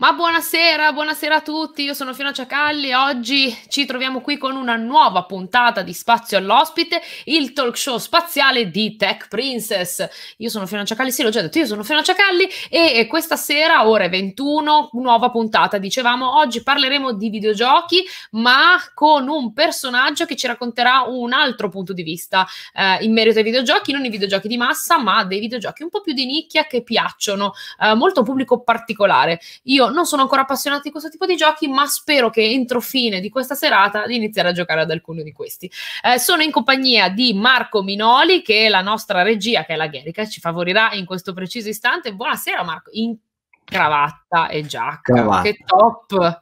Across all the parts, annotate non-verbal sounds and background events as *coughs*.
Ma buonasera, buonasera a tutti, io sono Fiona Ciacalli e oggi ci troviamo qui con una nuova puntata di Spazio all'ospite, il talk show spaziale di Tech Princess. Io sono Fiona Ciacalli, sì l'ho già detto, io sono Fiona Ciacalli e questa sera, ore 21, nuova puntata. Dicevamo, oggi parleremo di videogiochi ma con un personaggio che ci racconterà un altro punto di vista eh, in merito ai videogiochi, non i videogiochi di massa ma dei videogiochi un po' più di nicchia che piacciono, eh, molto a un pubblico particolare. Io non sono ancora appassionato di questo tipo di giochi, ma spero che entro fine di questa serata di iniziare a giocare ad alcuni di questi. Eh, sono in compagnia di Marco Minoli, che è la nostra regia, che è la Gherica, ci favorirà in questo preciso istante. Buonasera Marco, in cravatta e eh giacca, cravatta. che top!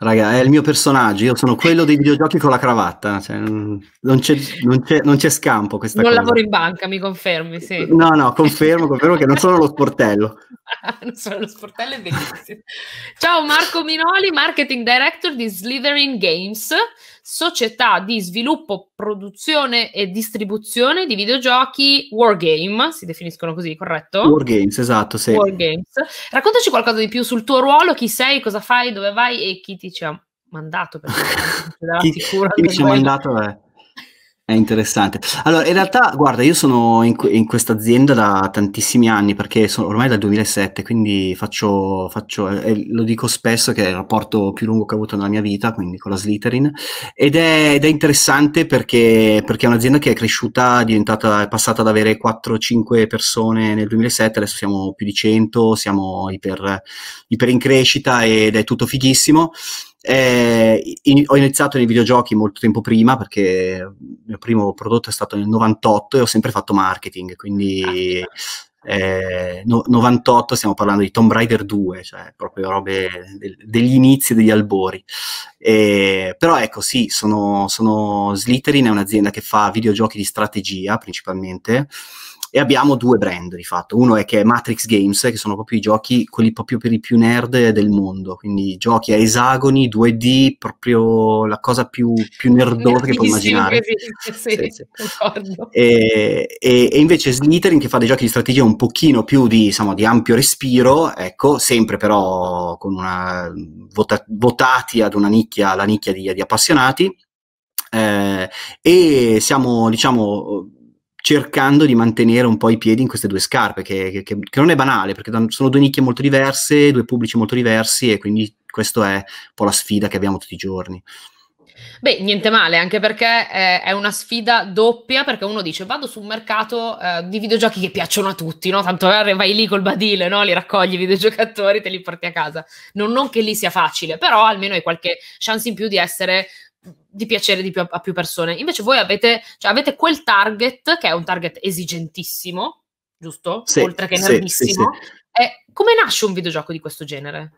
Raga, è il mio personaggio, io sono quello dei videogiochi con la cravatta, cioè, non, c'è, non, c'è, non, c'è, scampo questa non cosa. Non lavoro in banca, mi confermi, sì. No, no, confermo, confermo che non sono lo sportello. *laughs* non sono lo sportello, è bellissimo. Ciao Marco Minoli, Marketing Director di Slithering Games, società di sviluppo, produzione e distribuzione di videogiochi Wargame, si definiscono così, corretto? Wargames, esatto, sì. Wargames. Raccontaci qualcosa di più sul tuo ruolo, chi sei, cosa fai, dove vai e chi ti ci ha mandato. *laughs* chi, chi ci ha mandato è... È interessante. Allora, in realtà, guarda, io sono in, in questa azienda da tantissimi anni, perché sono ormai dal 2007, quindi faccio, faccio eh, eh, lo dico spesso, che è il rapporto più lungo che ho avuto nella mia vita, quindi con la Slytherin, ed è, ed è interessante perché, perché, è un'azienda che è cresciuta, è, è passata ad avere 4-5 persone nel 2007, adesso siamo più di 100, siamo iper, iper in crescita ed è tutto fighissimo. Eh, in, ho iniziato nei videogiochi molto tempo prima perché il mio primo prodotto è stato nel 98 e ho sempre fatto marketing, quindi eh, no, 98 stiamo parlando di Tomb Raider 2, cioè proprio robe del, degli inizi degli albori. Eh, però ecco sì, sono, sono Slytherin, è un'azienda che fa videogiochi di strategia principalmente e abbiamo due brand di fatto. Uno è che è Matrix Games, che sono proprio i giochi, quelli proprio per i più nerd del mondo, quindi giochi a esagoni, 2D, proprio la cosa più, più nerdosa che puoi immaginare. Sì, sì, sì. *laughs* E, e, e, invece Slittering, che fa dei giochi di strategia un pochino più di, insomma, di ampio respiro, ecco, sempre però con una, vota, votati ad una nicchia, la nicchia di, di appassionati. Eh, e siamo, diciamo, cercando di mantenere un po' i piedi in queste due scarpe, che, che, che non è banale, perché sono due nicchie molto diverse, due pubblici molto diversi, e quindi questa è un po' la sfida che abbiamo tutti i giorni. Beh, niente male, anche perché eh, è una sfida doppia, perché uno dice vado su un mercato eh, di videogiochi che piacciono a tutti, no? Tanto eh, vai lì col badile, no? Li raccogli i videogiocatori, te li porti a casa. Non, non che lì sia facile, però almeno hai qualche chance in più di essere di piacere di più a, a, più persone. Invece voi avete, cioè, avete quel target, che è un target esigentissimo, giusto? Sì, Oltre che nerdissimo. Sì, sì, sì. come nasce un videogioco di questo genere?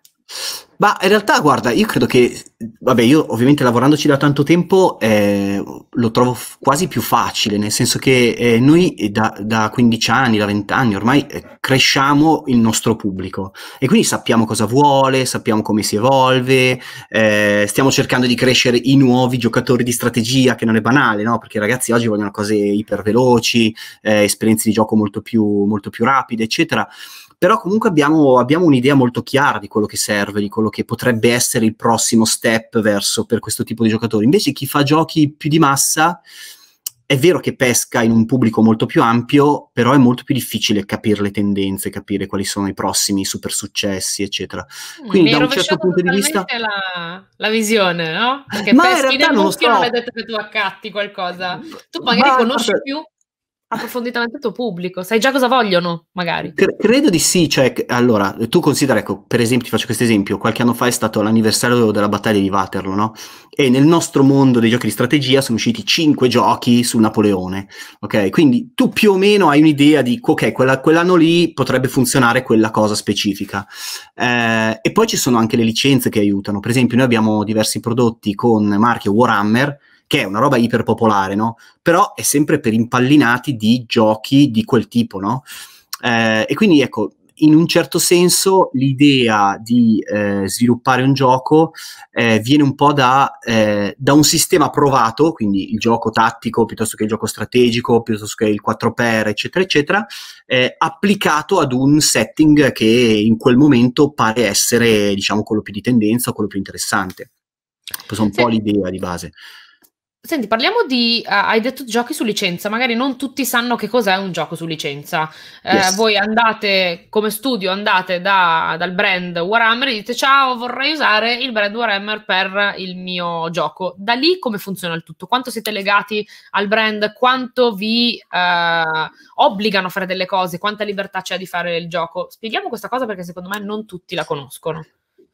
Ma in realtà, guarda, io credo che, vabbè, io ovviamente lavorandoci da tanto tempo eh, lo trovo f- quasi più facile, nel senso che eh, noi da, da, 15 anni, da 20 anni ormai eh, cresciamo il nostro pubblico e quindi sappiamo cosa vuole, sappiamo come si evolve, eh, stiamo cercando di crescere i nuovi giocatori di strategia, che non è banale, no? Perché i ragazzi oggi vogliono cose iperveloci, eh, esperienze di gioco molto più, molto più rapide, eccetera. Però comunque abbiamo, abbiamo un'idea molto chiara di quello che serve, di quello che potrebbe essere il prossimo step verso per questo tipo di giocatori. Invece chi fa giochi più di massa è vero che pesca in un pubblico molto più ampio, però è molto più difficile capire le tendenze, capire quali sono i prossimi super successi, eccetera. Mm, Quindi Mi da un certo punto di vista... La, la visione, no? Perché ma peschi in realtà non, sto... non hai detto che tu accatti qualcosa. Tu magari ma, conosci parte... più approfonditamente il tuo pubblico, sai già cosa vogliono, magari. Cre- credo di sì, cioè, allora, tu considera, ecco, per esempio, ti faccio questo esempio, qualche anno fa è stato l'anniversario della battaglia di Waterloo, no? E nel nostro mondo dei giochi di strategia sono usciti cinque giochi su Napoleone, ok? Quindi tu più o meno hai un'idea di, ok, quella, quell'anno lì potrebbe funzionare quella cosa specifica. Eh, e poi ci sono anche le licenze che aiutano, per esempio noi abbiamo diversi prodotti con marchio Warhammer, che è una roba iperpopolare, no? Però è sempre per impallinati di giochi di quel tipo, no? Eh, e quindi ecco, in un certo senso l'idea di eh, sviluppare un gioco eh, viene un po' da, eh, da, un sistema provato, quindi il gioco tattico piuttosto che il gioco strategico, piuttosto che il 4x, eccetera, eccetera, eh, applicato ad un setting che in quel momento pare essere, diciamo, quello più di tendenza o quello più interessante. Questa è un sì. po' l'idea di base. Senti, parliamo di. Uh, hai detto giochi su licenza, magari non tutti sanno che cos'è un gioco su licenza. Eh, yes. Eh, voi andate come studio, andate da, dal brand Warhammer e dite ciao, vorrei usare il brand Warhammer per il mio gioco. Da lì come funziona il tutto? Quanto siete legati al brand? Quanto vi eh, obbligano a fare delle cose? Quanta libertà c'è di fare il gioco? Spieghiamo questa cosa perché secondo me non tutti la conoscono.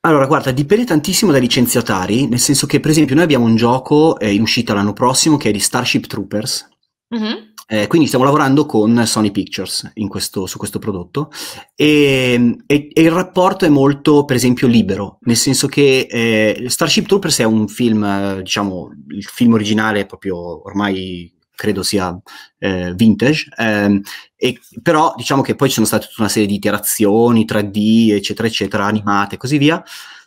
Allora, guarda, dipende tantissimo dai licenziatari, nel senso che, per esempio, noi abbiamo un gioco eh, in uscita l'anno prossimo che è di Starship Troopers. Mm-hmm. Eh, quindi stiamo lavorando con Sony Pictures questo, su questo prodotto e, e, e, il rapporto è molto, per esempio, libero, nel senso che eh, Starship Troopers è un film, eh, diciamo, il film originale proprio ormai credo sia eh, vintage, ehm, e, però diciamo che poi ci sono state tutta una serie di iterazioni 3D, eccetera, eccetera, animate e così via.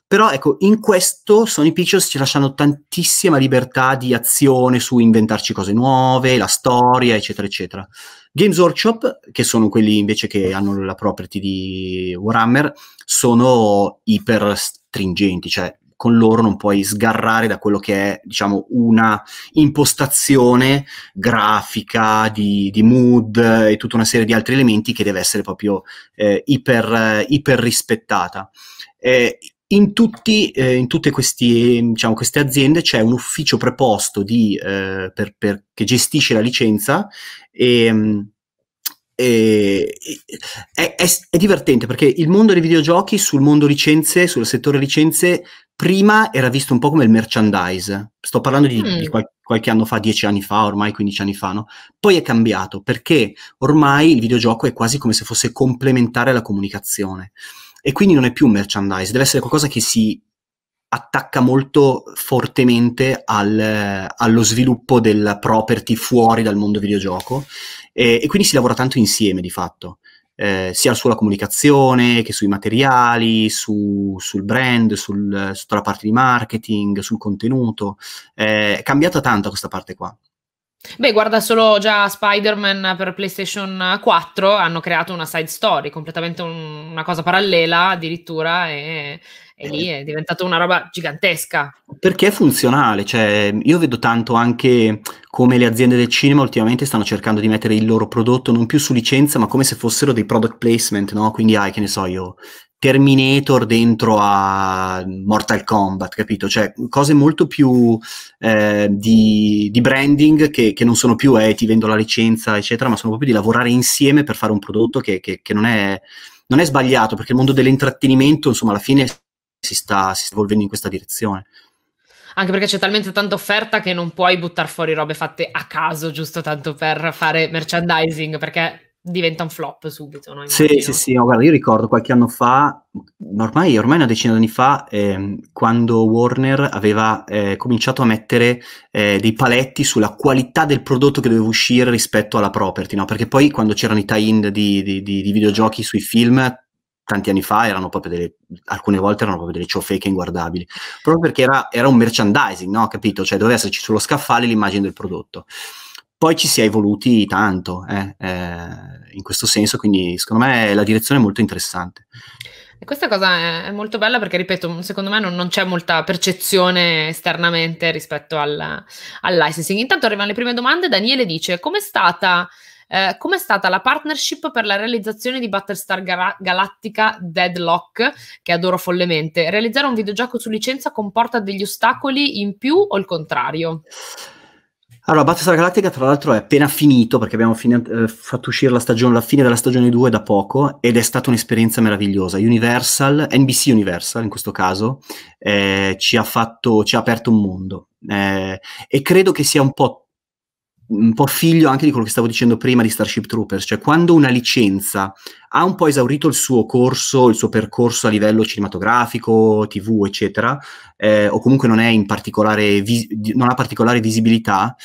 Però ecco, in questo Sony Pictures ci lasciano tantissima libertà di azione su inventarci cose nuove, la storia, eccetera, eccetera. Games Workshop, che sono quelli invece che hanno la property di Warhammer, sono iper stringenti, cioè con loro non puoi sgarrare da quello che è, diciamo, una impostazione grafica, di, di mood e tutta una serie di altri elementi che deve essere proprio eh, iper, iper, rispettata. Eh, in, tutti, eh, in, tutte questi, diciamo, queste aziende c'è un ufficio preposto di, eh, per, per, che gestisce la licenza e, mm, e, è, è, è, divertente perché il mondo dei videogiochi sul mondo licenze, sul settore licenze, prima era visto un po' come il merchandise. Sto parlando di, mm. di qual- qualche anno fa, dieci anni fa, ormai 15 anni fa, no? Poi è cambiato perché ormai il videogioco è quasi come se fosse complementare alla comunicazione. E quindi non è più un merchandise, deve essere qualcosa che si attacca molto fortemente al, allo sviluppo del property fuori dal mondo videogioco e, e quindi si lavora tanto insieme di fatto. Eh, sia sulla comunicazione che sui materiali, su, sul brand, sul, su tutta la parte di marketing, sul contenuto. Eh, è cambiata tanto questa parte qua. Beh, guarda solo già Spider-Man per PlayStation 4 hanno creato una side story, completamente un, una cosa parallela addirittura e, e eh. lì è diventata una roba gigantesca. Perché è funzionale, cioè io vedo tanto anche come le aziende del cinema ultimamente stanno cercando di mettere il loro prodotto non più su licenza ma come se fossero dei product placement, no? Quindi hai, ah, che ne so io, Terminator dentro a Mortal Kombat, capito? Cioè, cose molto più eh, di, di, branding che, che, non sono più eh, ti vendo la licenza, eccetera, ma sono proprio di lavorare insieme per fare un prodotto che, che, che non, è, non, è, sbagliato, perché il mondo dell'intrattenimento, insomma, alla fine si sta, si sta evolvendo in questa direzione. Anche perché c'è talmente tanta offerta che non puoi buttare fuori robe fatte a caso, giusto tanto per fare merchandising, perché diventa un flop subito. No? Sì, sì, sì, no, guarda, io ricordo qualche anno fa, ormai, ormai una decina di anni fa, eh, quando Warner aveva eh, cominciato a mettere eh, dei paletti sulla qualità del prodotto che doveva uscire rispetto alla property, no? perché poi quando c'erano i tie-in di, di, di, di videogiochi sui film, tanti anni fa erano proprio delle, alcune volte erano proprio delle ciofeche inguardabili, proprio perché era, era un merchandising, no? Capito? Cioè doveva esserci sullo scaffale l'immagine del prodotto poi ci si è evoluti tanto eh, eh, in questo senso, quindi secondo me la direzione è molto interessante. E questa cosa è molto bella perché, ripeto, secondo me non, non c'è molta percezione esternamente rispetto al, al, licensing. Intanto arrivano le prime domande. Daniele dice: Com'è stata, eh, com'è stata la partnership per la realizzazione di Battlestar Gal- Galactica Deadlock, che adoro follemente? Realizzare un videogioco su licenza comporta degli ostacoli in più o il contrario? Allora, Battlestar Galactica, tra l'altro, è appena finito perché abbiamo fini- eh, fatto uscire la, stagione, la fine della stagione 2 da poco ed è stata un'esperienza meravigliosa. Universal, NBC Universal in questo caso, eh, ci, ha fatto, ci ha aperto un mondo. Eh, e credo che sia un po' un po' figlio anche di quello che stavo dicendo prima di Starship Troopers, cioè quando una licenza ha un po' esaurito il suo corso, il suo percorso a livello cinematografico, tv, eccetera, eh, o comunque non, vis- non ha particolare visibilità,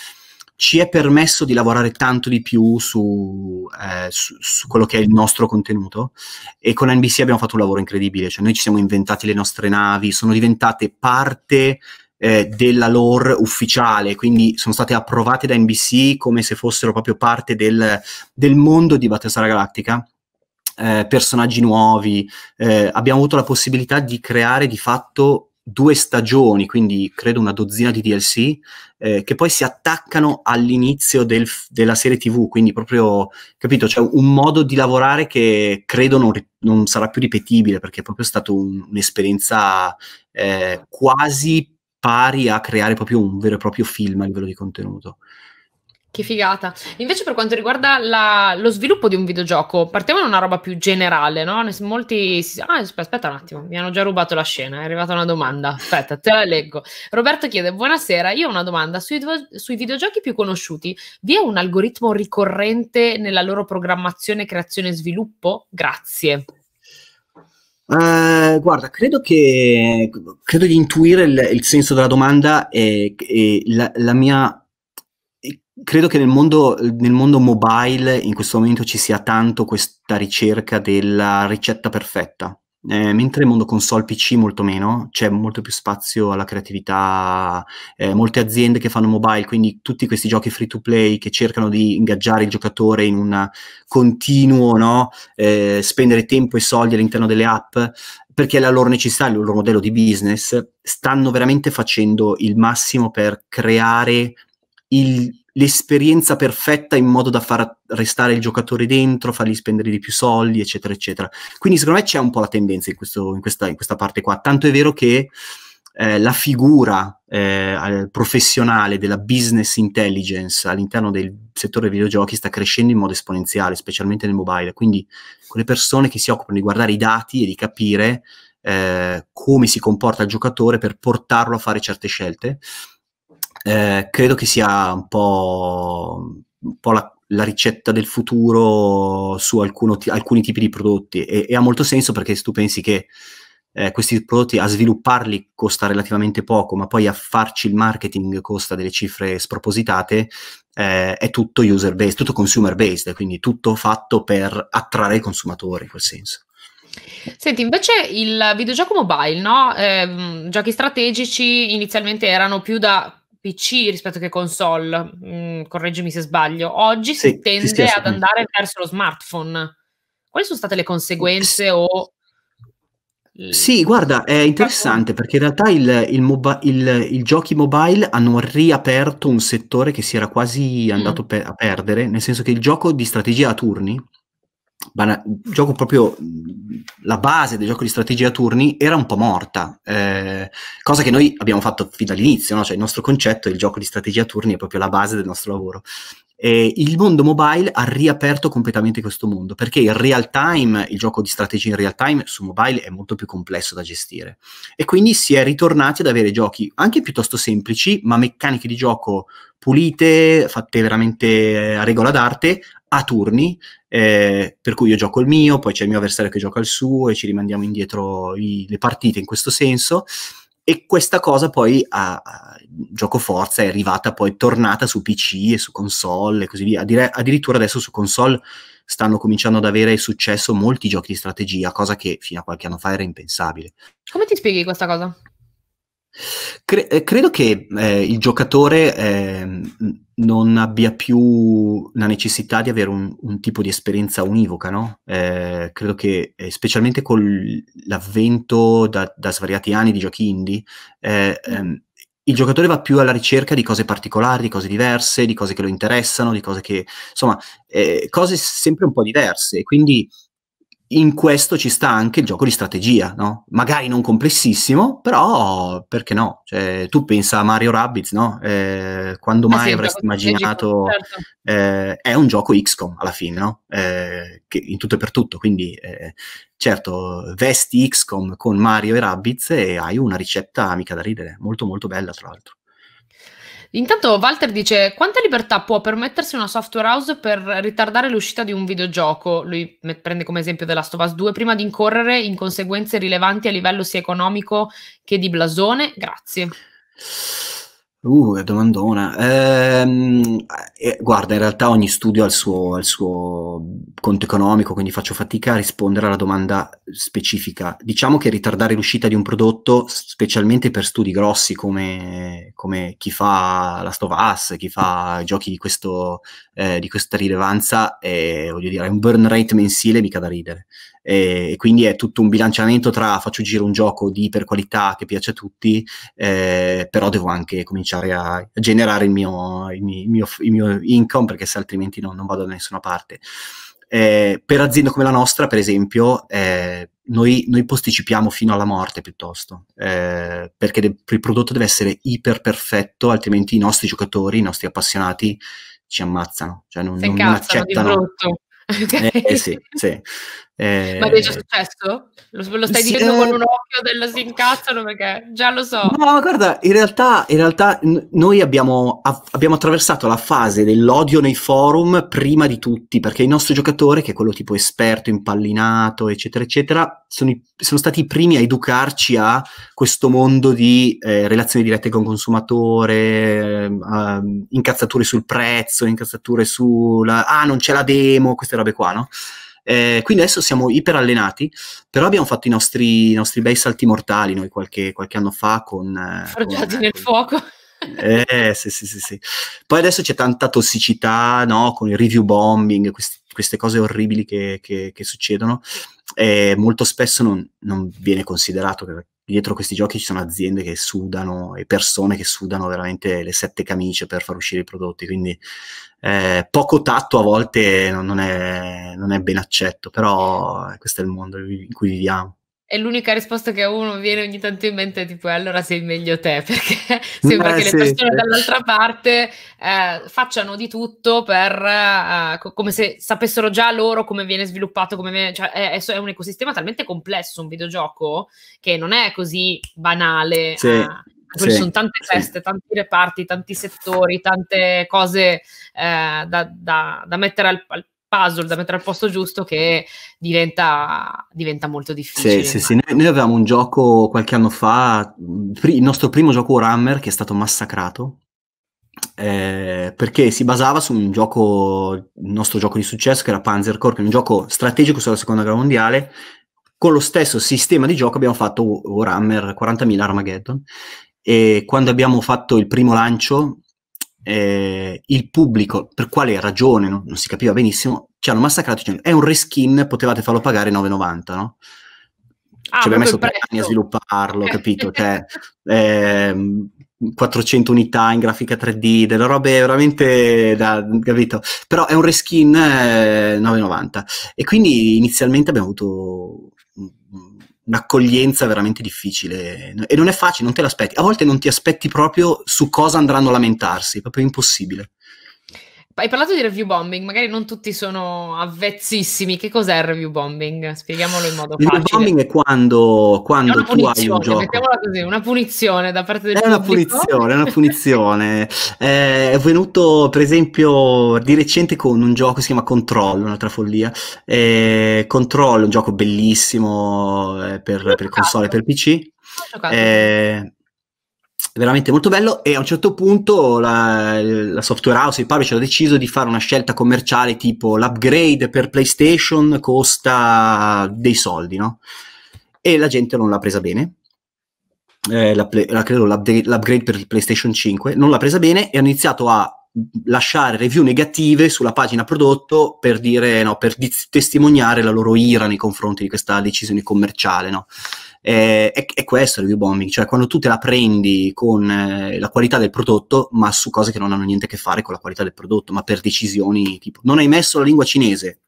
ci è permesso di lavorare tanto di più su, eh, su, su, quello che è il nostro contenuto e con NBC abbiamo fatto un lavoro incredibile, cioè noi ci siamo inventati le nostre navi, sono diventate parte eh, della lore ufficiale, quindi sono state approvate da NBC come se fossero proprio parte del, del mondo di Battlestar Galactica. Eh, personaggi nuovi, eh, abbiamo avuto la possibilità di creare di fatto due stagioni, quindi credo una dozzina di DLC, eh, che poi si attaccano all'inizio del, della serie TV, quindi proprio, capito, c'è cioè un modo di lavorare che credo non, non sarà più ripetibile, perché è proprio stata un, un'esperienza eh, quasi pari a creare proprio un vero e proprio film a livello di contenuto. Che figata. Invece per quanto riguarda la, lo sviluppo di un videogioco, partiamo da una roba più generale, no? Molti... Si... Ah, aspetta, un attimo, mi hanno già rubato la scena, è arrivata una domanda. Aspetta, te la leggo. Roberto chiede, buonasera, io ho una domanda. Sui, sui videogiochi più conosciuti, vi è un algoritmo ricorrente nella loro programmazione, creazione e sviluppo? Grazie. Uh, guarda, credo che credo di intuire il, il senso della domanda e, e la, la, mia. Credo che nel mondo, nel mondo, mobile in questo momento ci sia tanto questa ricerca della ricetta perfetta. Eh, mentre il mondo console PC molto meno, c'è molto più spazio alla creatività, eh, molte aziende che fanno mobile, quindi tutti questi giochi free to play che cercano di ingaggiare il giocatore in un continuo no? eh, spendere tempo e soldi all'interno delle app, perché la loro necessità, il loro modello di business, stanno veramente facendo il massimo per creare il l'esperienza perfetta in modo da far restare il giocatore dentro, fargli spendere di più soldi, eccetera, eccetera. Quindi secondo me c'è un po' la tendenza in, questo, in, questa, in questa, parte qua. Tanto è vero che eh, la figura eh, professionale della business intelligence all'interno del settore dei videogiochi sta crescendo in modo esponenziale, specialmente nel mobile. Quindi quelle persone che si occupano di guardare i dati e di capire eh, come si comporta il giocatore per portarlo a fare certe scelte eh, credo che sia un po', un po la, la, ricetta del futuro su alcuno, alcuni tipi di prodotti e, e, ha molto senso perché se tu pensi che eh, questi prodotti a svilupparli costa relativamente poco, ma poi a farci il marketing costa delle cifre spropositate, eh, è tutto user based, tutto consumer based, quindi tutto fatto per attrarre i consumatori in quel senso. Senti, invece il videogioco mobile, no? Eh, giochi strategici inizialmente erano più da PC rispetto che console, mm, correggimi se sbaglio, oggi sì, si tende ad andare verso lo smartphone. Quali sono state le conseguenze o... Sì, guarda, è interessante perché in realtà il, il, mobi- il, il giochi mobile hanno riaperto un settore che si era quasi mm. andato mm. per- a perdere, nel senso che il gioco di strategia a turni, bana- gioco proprio la base del gioco di strategia a turni era un po' morta, eh, cosa che noi abbiamo fatto fin dall'inizio, no? cioè il nostro concetto, il gioco di strategia a turni è proprio la base del nostro lavoro. Eh, il mondo mobile ha riaperto completamente questo mondo perché il real time, il gioco di strategia in real time su mobile è molto più complesso da gestire e quindi si è ritornati ad avere giochi anche piuttosto semplici ma meccaniche di gioco pulite, fatte veramente eh, a regola d'arte a turni eh, per cui io gioco il mio, poi c'è il mio avversario che gioca il suo e ci rimandiamo indietro i, le partite in questo senso e questa cosa poi a, a gioco forza è arrivata poi tornata su PC e su console e così via. Addir- addirittura adesso su console stanno cominciando ad avere successo molti giochi di strategia, cosa che fino a qualche anno fa era impensabile. Come ti spieghi questa cosa? Cre- eh, credo che eh, il giocatore eh, non abbia più la necessità di avere un, un tipo di esperienza univoca, no? eh, credo che eh, specialmente con l'avvento da, da, svariati anni di giochi indie, eh, ehm, il giocatore va più alla ricerca di cose particolari, di cose diverse, di cose che lo interessano, di cose che, insomma, cose sempre un po' diverse. Quindi in questo ci sta anche il gioco di strategia, no? Magari non complessissimo, però perché no? Cioè, tu pensa a Mario Rabbids, no? Eh, quando eh mai ah, sì, avresti immaginato... Certo. Eh, è un gioco XCOM alla fine, no? Eh, in tutto e per tutto, quindi eh, certo, vesti XCOM con Mario e Rabbids e hai una ricetta mica da ridere, molto molto bella tra l'altro. Intanto Walter dice quanta libertà può permettersi una software house per ritardare l'uscita di un videogioco? Lui prende come esempio The Last of Us 2 prima di incorrere in conseguenze rilevanti a livello sia economico che di blasone. Grazie. Uh, domandona. Ehm, eh, guarda, in realtà ogni studio ha il suo, il suo conto economico, quindi faccio fatica a rispondere alla domanda specifica. Diciamo che ritardare l'uscita di un prodotto, specialmente per studi grossi come, come chi fa la Stovass, chi fa giochi di, questo, eh, di questa rilevanza, è, eh, voglio dire, è un burn rate mensile mica da ridere. Eh, e quindi è tutto un bilanciamento tra faccio girare un gioco di iper qualità che piace a tutti, eh, però devo anche cominciare a generare il mio, il mio, il mio, il mio income perché se altrimenti no, non vado da nessuna parte. Eh, per aziende come la nostra, per esempio, eh, noi, noi, posticipiamo fino alla morte piuttosto, eh, perché de- il prodotto deve essere iper perfetto, altrimenti i nostri giocatori, i nostri appassionati ci ammazzano, cioè non, non accettano. Di brutto. *laughs* Okay. Eh, eh, sì, sì. Eh, Ma ti è già eh, successo? Lo, lo stai sì, dicendo eh, con un occhio della si incazzano perché già lo so. No, guarda, in realtà, in realtà noi abbiamo, abbiamo, attraversato la fase dell'odio nei forum prima di tutti, perché il nostro giocatore, che è quello tipo esperto, impallinato, eccetera, eccetera, sono, i- sono stati i primi a educarci a questo mondo di eh, relazioni dirette con consumatore, ehm, ehm, incazzature sul prezzo, incazzature sulla... ah, non c'è la demo, queste robe qua, no? Eh, quindi adesso siamo iperallenati, però abbiamo fatto i nostri, i nostri bei salti mortali noi qualche, qualche anno fa con... Eh, Forgiati nel eh, con... fuoco. Eh, sì, sì, sì, sì, Poi adesso c'è tanta tossicità, no? Con il review bombing, questi, queste cose orribili che, che, che succedono. Eh, molto spesso non, non, viene considerato che dietro questi giochi ci sono aziende che sudano e persone che sudano veramente le sette camicie per far uscire i prodotti, quindi eh, poco tatto a volte non è, non è ben accetto, però eh, questo è il mondo in cui viviamo. E l'unica risposta che a uno viene ogni tanto in mente è tipo allora sei meglio te, *laughs* perché sembra eh, che sì. le persone dall'altra parte eh, facciano di tutto per, eh, co- come se sapessero già loro come viene sviluppato, come viene, cioè, è, è, un ecosistema talmente complesso un videogioco che non è così banale. Sì. A, ah, sì, sono tante feste, sì. tanti reparti, tanti settori, tante cose eh, da, da, da, mettere al, al, puzzle da mettere al posto giusto che diventa, diventa molto difficile. Sì, sì, sì. Noi, noi, avevamo un gioco qualche anno fa, il nostro primo gioco Rammer che è stato massacrato. Eh, perché si basava su un gioco, il nostro gioco di successo che era Panzer Corp, un gioco strategico sulla seconda guerra mondiale. Con lo stesso sistema di gioco abbiamo fatto Warhammer 40.000 Armageddon e quando abbiamo fatto il primo lancio eh, il pubblico, per quale ragione, no? non si capiva benissimo, ci hanno massacrato dicendo è un reskin, potevate farlo pagare 9,90, no? Ah, ci abbiamo messo tre anni a svilupparlo, capito? Cioè, *laughs* eh, 400 unità in grafica 3D, delle robe veramente da, capito? Però è un reskin eh, 9,90 e quindi inizialmente abbiamo avuto un'accoglienza veramente difficile e non è facile, non te l'aspetti. A volte non ti aspetti proprio su cosa andranno a lamentarsi, è proprio impossibile. Hai parlato di review bombing, magari non tutti sono avvezzissimi. Che cos'è il review bombing? Spieghiamolo in modo facile. Il review bombing è quando, quando è tu hai un gioco. Così, una punizione da parte del è pubblico. Una punizione, è una punizione. *laughs* eh, è venuto per esempio di recente con un gioco che si chiama Control, un'altra follia. Eh, Control, un gioco bellissimo eh, per, per console e per PC. Eh, veramente molto bello e a un certo punto la, la software house, il publisher ha deciso di fare una scelta commerciale tipo l'upgrade per PlayStation costa dei soldi, no? E la gente non l'ha presa bene. Eh, la, la, credo l'upgrade per PlayStation 5 non l'ha presa bene e hanno iniziato a lasciare review negative sulla pagina prodotto per dire no, per testimoniare la loro ira nei confronti di questa decisione commerciale, no? eh, è, è, questo il view bombing, cioè quando tu te la prendi con eh, la qualità del prodotto, ma su cose che non hanno niente a che fare con la qualità del prodotto, ma per decisioni tipo non hai messo la lingua cinese,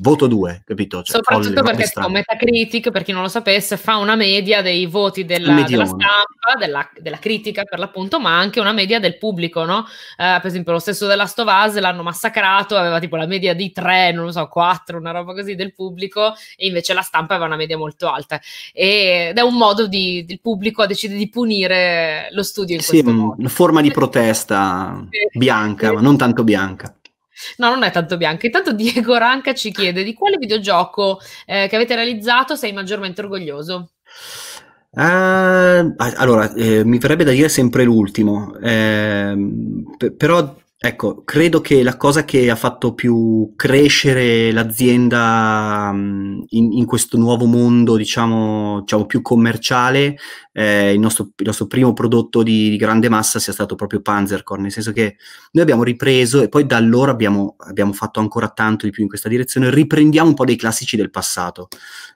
voto 2, capito? Cioè, Soprattutto perché con Metacritic, per chi non lo sapesse, fa una media dei voti della, della stampa, della, della, critica per l'appunto, ma anche una media del pubblico, no? Eh, per esempio lo stesso della stovase l'hanno massacrato, aveva tipo la media di 3, non lo so, 4, una roba così del pubblico, e invece la stampa aveva una media molto alta. E, ed è un modo di, del pubblico ha deciso di punire lo studio in sì, questo mm, modo. Sì, forma di protesta bianca, ma non tanto bianca. No, non è tanto bianca. Intanto Diego Ranca ci chiede di quale videogioco eh, che avete realizzato sei maggiormente orgoglioso? Uh, allora, eh, mi verrebbe da dire sempre l'ultimo, eh, p- però Ecco, credo che la cosa che ha fatto più crescere l'azienda mm, in, in questo nuovo mondo, diciamo, diciamo più commerciale, eh, il, nostro, il, nostro, primo prodotto di, di, grande massa sia stato proprio Panzercorn, nel senso che noi abbiamo ripreso e poi da allora abbiamo, abbiamo, fatto ancora tanto di più in questa direzione, riprendiamo un po' dei classici del passato.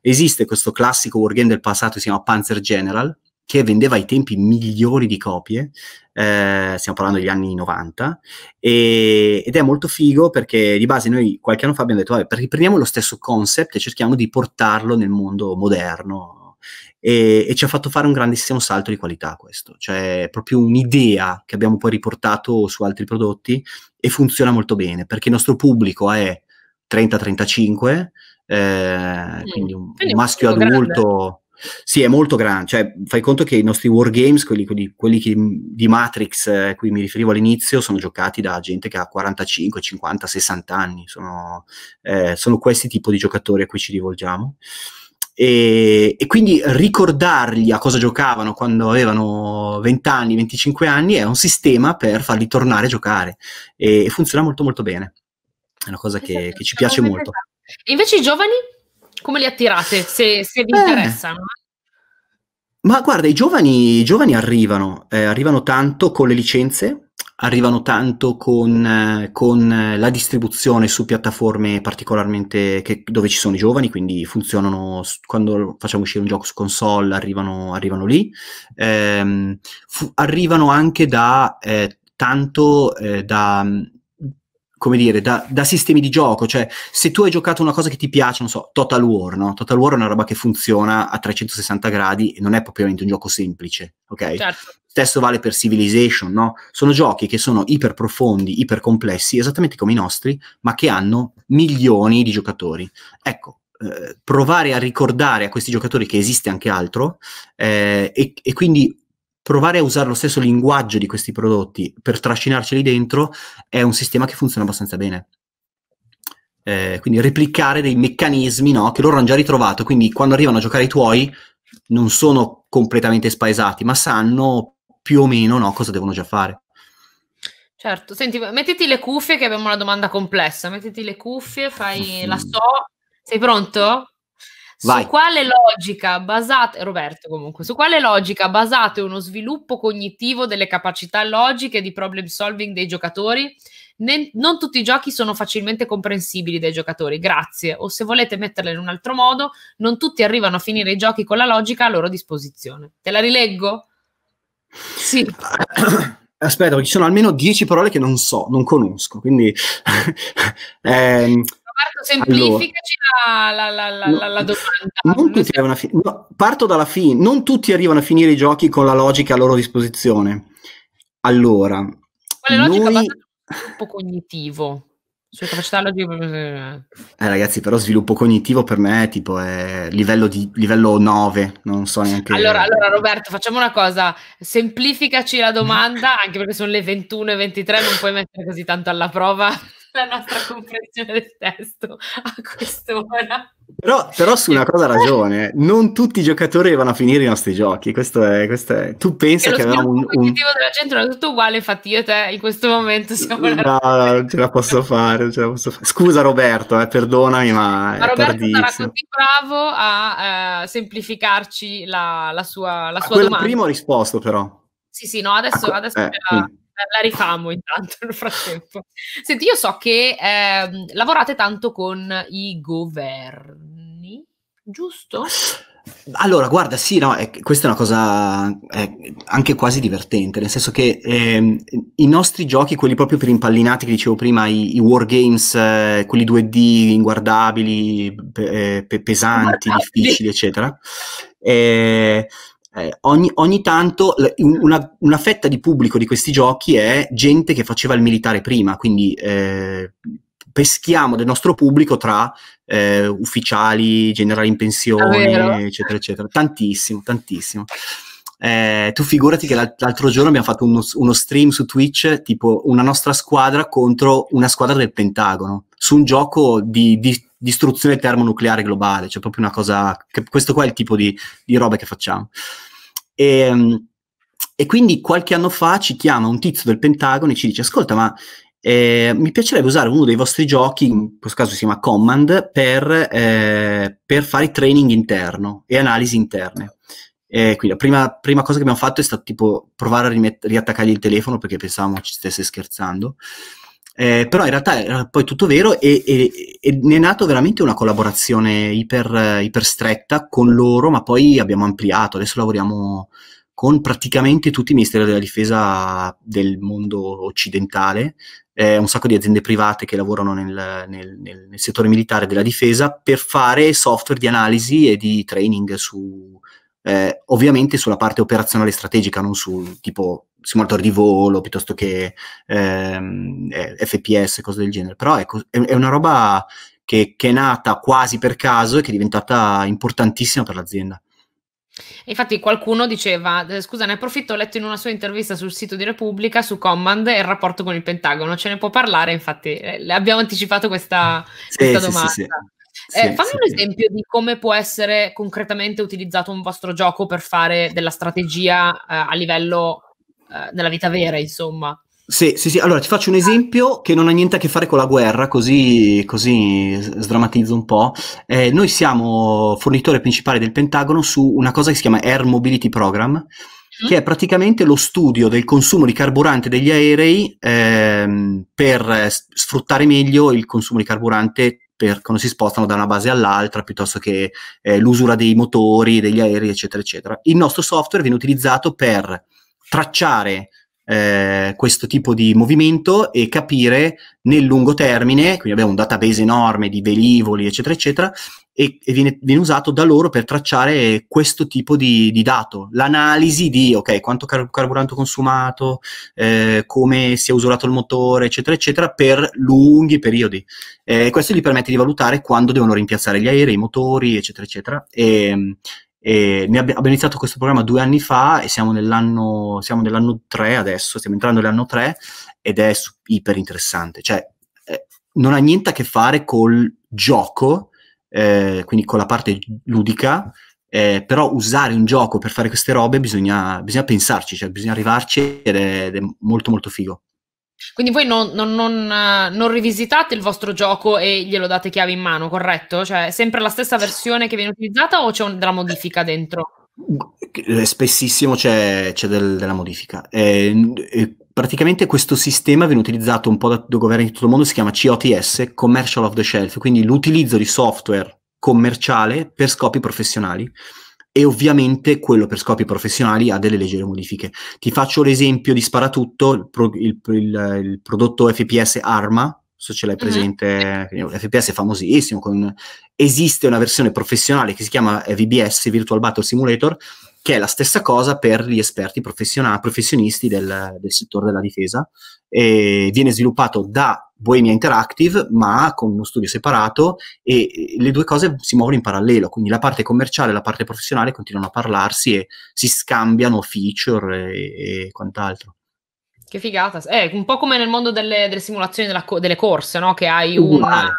Esiste questo classico wargame del passato che si chiama Panzer General, che vendeva ai tempi migliori di copie, eh, stiamo parlando degli anni 90, e, ed è molto figo perché di base noi qualche anno fa abbiamo detto, vabbè, riprendiamo lo stesso concept e cerchiamo di portarlo nel mondo moderno. E, e ci ha fatto fare un grandissimo salto di qualità questo, cioè proprio un'idea che abbiamo poi riportato su altri prodotti e funziona molto bene perché il nostro pubblico è 30-35, eh, mm. quindi un, un maschio adulto. Grande sì, è molto grande, cioè fai conto che i nostri wargames, quelli, quelli, quelli che, di Matrix, eh, cui mi riferivo all'inizio, sono giocati da gente che ha 45, 50, 60 anni, sono, eh, sono questi tipi di giocatori a cui ci rivolgiamo. E, e, quindi ricordargli a cosa giocavano quando avevano 20 anni, 25 anni è un sistema per farli tornare a giocare e funziona molto molto bene. È una cosa che, esatto. che ci piace esatto. molto. E invece i giovani? Come li attirate se, se vi eh. interessano? Ma guarda, i giovani, i giovani arrivano, eh, arrivano tanto con le licenze, arrivano tanto con, eh, con eh, la distribuzione su piattaforme particolarmente che, dove ci sono i giovani, quindi funzionano quando facciamo uscire un gioco su console, arrivano, arrivano lì, ehm, fu, arrivano anche da eh, tanto eh, da come dire, da, da, sistemi di gioco, cioè se tu hai giocato una cosa che ti piace, non so, Total War, no? Total War è una roba che funziona a 360 gradi e non è propriamente un gioco semplice, ok? Certo. Stesso vale per Civilization, no? Sono giochi che sono iper profondi, iper complessi, esattamente come i nostri, ma che hanno milioni di giocatori. Ecco, eh, provare a ricordare a questi giocatori che esiste anche altro eh, e, e quindi provare a usare lo stesso linguaggio di questi prodotti per trascinarceli dentro è un sistema che funziona abbastanza bene. Eh, quindi replicare dei meccanismi no, che loro hanno già ritrovato, quindi quando arrivano a giocare i tuoi non sono completamente spaesati, ma sanno più o meno no, cosa devono già fare. Certo, senti, mettiti le cuffie che abbiamo una domanda complessa, mettiti le cuffie, fai la so. Sei pronto? Vai. Su quale logica basate, Roberto comunque, su quale logica basate uno sviluppo cognitivo delle capacità logiche di problem solving dei giocatori? Ne, non tutti i giochi sono facilmente comprensibili dai giocatori, grazie. O se volete metterla in un altro modo, non tutti arrivano a finire i giochi con la logica a loro disposizione. Te la rileggo? Sì. *coughs* Aspetta, ci sono almeno dieci parole che non so, non conosco, quindi... *laughs* ehm... Parto, semplificaci allora, la, la, la, la, domanda. Non fi- no, parto dalla fine, non tutti arrivano a finire i giochi con la logica a loro disposizione. Allora, quella logica noi... sviluppo cognitivo. Sulla cioè, capacità logica. Eh. eh, ragazzi, però sviluppo cognitivo per me è tipo è livello, di, livello 9, non so neanche. Allora, allora, Roberto, facciamo una cosa: semplificaci la domanda, anche perché sono le 21 e 23, non puoi mettere così tanto alla prova la nostra comprensione del testo a quest'ora. Però, però, su una cosa ha ragione, non tutti i giocatori vanno a finire i nostri giochi, questo è... Questo è... Tu pensi che, avevamo un... un... della gente era tutto uguale, infatti io e te in questo momento siamo... No, no non ce la posso fare, ce la posso fare. Scusa Roberto, eh, perdonami, ma... ma Roberto sarà così bravo a eh, semplificarci la, la sua, la a sua domanda. prima ho risposto però. Sì, sì, no, adesso... adesso eh, la rifamo intanto nel frattempo. *laughs* Senti, io so che eh, lavorate tanto con i governi, giusto? Allora, guarda, sì, no, è, questa è una cosa è, anche quasi divertente, nel senso che eh, i nostri giochi, quelli proprio per impallinati che dicevo prima, i, i games, eh, quelli 2D inguardabili, pe, eh, pe, pesanti, difficili, eccetera, eh, eh, ogni, ogni, tanto una, una, fetta di pubblico di questi giochi è gente che faceva il militare prima, quindi eh, peschiamo del nostro pubblico tra eh, ufficiali, generali in pensione, eccetera, eccetera. Tantissimo, tantissimo. Eh, tu figurati che l'altro giorno abbiamo fatto uno, uno, stream su Twitch, tipo una nostra squadra contro una squadra del Pentagono, su un gioco di, di distruzione termonucleare globale, cioè proprio una cosa, che, questo qua è il tipo di, di roba che facciamo. E, ehm, e quindi qualche anno fa ci chiama un tizio del Pentagono e ci dice: Ascolta, ma eh, mi piacerebbe usare uno dei vostri giochi, in questo caso si chiama Command, per, eh, per fare training interno e analisi interne. E quindi la prima, prima, cosa che abbiamo fatto è stato tipo provare a riattaccargli il telefono perché pensavamo ci stesse scherzando. Eh, però in realtà era poi tutto vero e, e, e ne è nato veramente una collaborazione iper, iper, stretta con loro, ma poi abbiamo ampliato, adesso lavoriamo con praticamente tutti i ministeri della difesa del mondo occidentale, eh, un sacco di aziende private che lavorano nel, nel, nel, nel settore militare della difesa per fare software di analisi e di training su, eh, ovviamente sulla parte operazionale strategica, non sul tipo simulator di volo piuttosto che ehm, eh, FPS, cose del genere. Però ecco, è, è una roba che, che, è nata quasi per caso e che è diventata importantissima per l'azienda. Infatti qualcuno diceva, eh, scusa ne approfitto, ho letto in una sua intervista sul sito di Repubblica su Command e il rapporto con il Pentagono, ce ne può parlare, infatti eh, abbiamo anticipato questa, sì, questa sì, domanda. Sì, eh, fammi un esempio di come può essere concretamente utilizzato un vostro gioco per fare della strategia eh, a livello eh, nella vita vera, insomma. Sì, sì, sì. Allora ti faccio un esempio che non ha niente a che fare con la guerra, così, così sdrammatizzo un po'. Eh, noi siamo fornitore principale del Pentagono su una cosa che si chiama Air Mobility Program, mm-hmm. che è praticamente lo studio del consumo di carburante degli aerei ehm, per eh, sfruttare meglio il consumo di carburante per quando si spostano da una base all'altra, piuttosto che eh, l'usura dei motori, degli aerei, eccetera, eccetera. Il nostro software viene utilizzato per tracciare eh, questo tipo di movimento e capire nel lungo termine, quindi abbiamo un database enorme di velivoli, eccetera, eccetera, e, e viene, viene, usato da loro per tracciare questo tipo di, di dato, l'analisi di, ok, quanto car- carburante consumato, eh, come si è usurato il motore, eccetera, eccetera, per lunghi periodi. Eh, questo gli permette di valutare quando devono rimpiazzare gli aerei, i motori, eccetera, eccetera. E, Abbi- abbiamo iniziato questo programma due anni fa e siamo nell'anno, siamo nell'anno 3 adesso, stiamo entrando nell'anno 3 ed è iper interessante. Cioè, eh, non ha niente a che fare col gioco, eh, quindi con la parte ludica, eh, però usare un gioco per fare queste robe bisogna, bisogna pensarci, cioè bisogna arrivarci ed è, ed è molto molto figo. Quindi voi non, non, non, eh, non, rivisitate il vostro gioco e glielo date chiave in mano, corretto? Cioè, è sempre la stessa versione che viene utilizzata o c'è un, della modifica dentro? Eh, spessissimo c'è, c'è del, della modifica. Eh, eh, praticamente questo sistema viene utilizzato un po' da, da governi di tutto il mondo, si chiama COTS, Commercial of the Shelf, quindi l'utilizzo di software commerciale per scopi professionali e ovviamente quello per scopi professionali ha delle leggere modifiche. Ti faccio l'esempio di Sparatutto, il, pro, il, il, il prodotto FPS Arma, se ce l'hai mhm. presente, mm-hmm. FPS è famosissimo, con, esiste una versione professionale che si chiama VBS, Virtual Battle Simulator, che è la stessa cosa per gli esperti professionisti del, del settore della difesa, e viene sviluppato da Bohemia Interactive, ma con uno studio separato e le due cose si muovono in parallelo, quindi la parte commerciale e la parte professionale continuano a parlarsi e si scambiano feature e, e quant'altro. Che figata, è eh, un po' come nel mondo delle, delle simulazioni co- delle corse, no? Che hai una,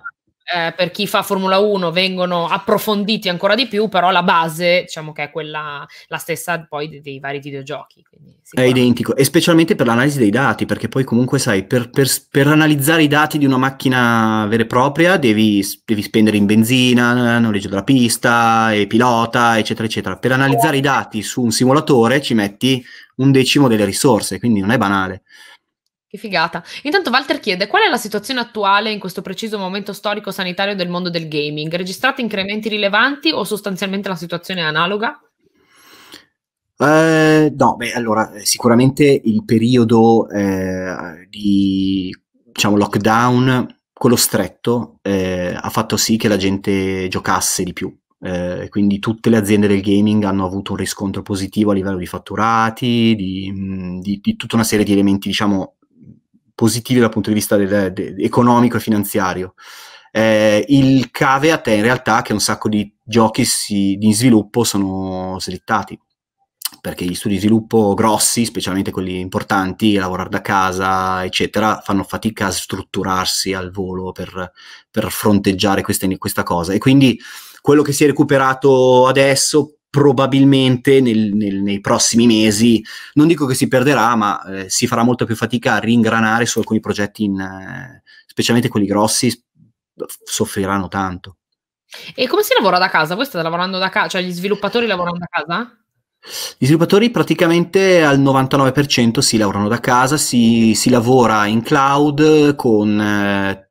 eh, per chi fa Formula 1 vengono approfonditi ancora di più, però la base diciamo che è quella, la stessa poi dei, dei vari videogiochi. È identico, e specialmente per l'analisi dei dati, perché poi comunque sai, per, per, per analizzare i dati di una macchina vera e propria devi, devi spendere in benzina, eh, noleggio della pista, pilota, eccetera, eccetera. Per analizzare i dati su un simulatore ci metti un decimo delle risorse, quindi non è banale. Che figata. Intanto Walter chiede qual è la situazione attuale in questo preciso momento storico sanitario del mondo del gaming? Registrate incrementi rilevanti o sostanzialmente la situazione è analoga? Eh, no, beh, allora eh, sicuramente il periodo eh, di diciamo, lockdown, quello stretto, eh, ha fatto sì che la gente giocasse di più. Eh, quindi tutte le aziende del gaming hanno avuto un riscontro positivo a livello di fatturati, di, di, di tutta una serie di elementi, diciamo, positivi dal punto di vista del, de, economico e finanziario. Eh, il caveat è in realtà che un sacco di giochi si, di sviluppo sono slittati perché gli studi di sviluppo grossi, specialmente quelli importanti, lavorare da casa, eccetera, fanno fatica a strutturarsi al volo per, per fronteggiare questa, questa cosa. E quindi quello che si è recuperato adesso probabilmente nel, nel, nei prossimi mesi, non dico che si perderà, ma eh, si farà molto più fatica a ringranare su alcuni progetti, in, eh, specialmente quelli grossi, soffriranno tanto. E come si lavora da casa? Voi state lavorando da casa, cioè gli sviluppatori lavorano da casa? Gli sviluppatori praticamente al 99% si lavorano da casa, si, si lavora in cloud con... Eh,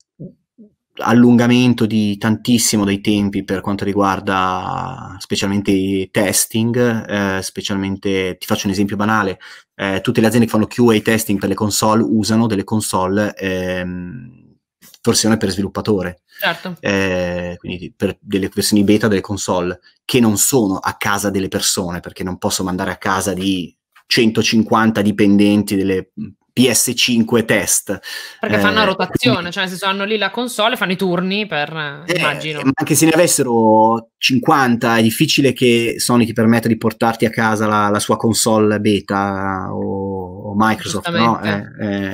allungamento di tantissimo dei tempi per quanto riguarda specialmente i testing, eh, specialmente, ti faccio un esempio banale, eh, tutte le aziende che fanno QA testing per le console usano delle console ehm, versione per sviluppatore, certo. eh, quindi per delle versioni beta delle console che non sono a casa delle persone perché non posso mandare a casa di 150 dipendenti delle PS5 test. Perché fanno eh, rotazione, cioè nel senso hanno lì la console, fanno i turni per, eh, immagino. Ma anche se ne avessero 50, è difficile che Sony ti permetta di portarti a casa la, la sua console beta o, o Microsoft, no? Eh,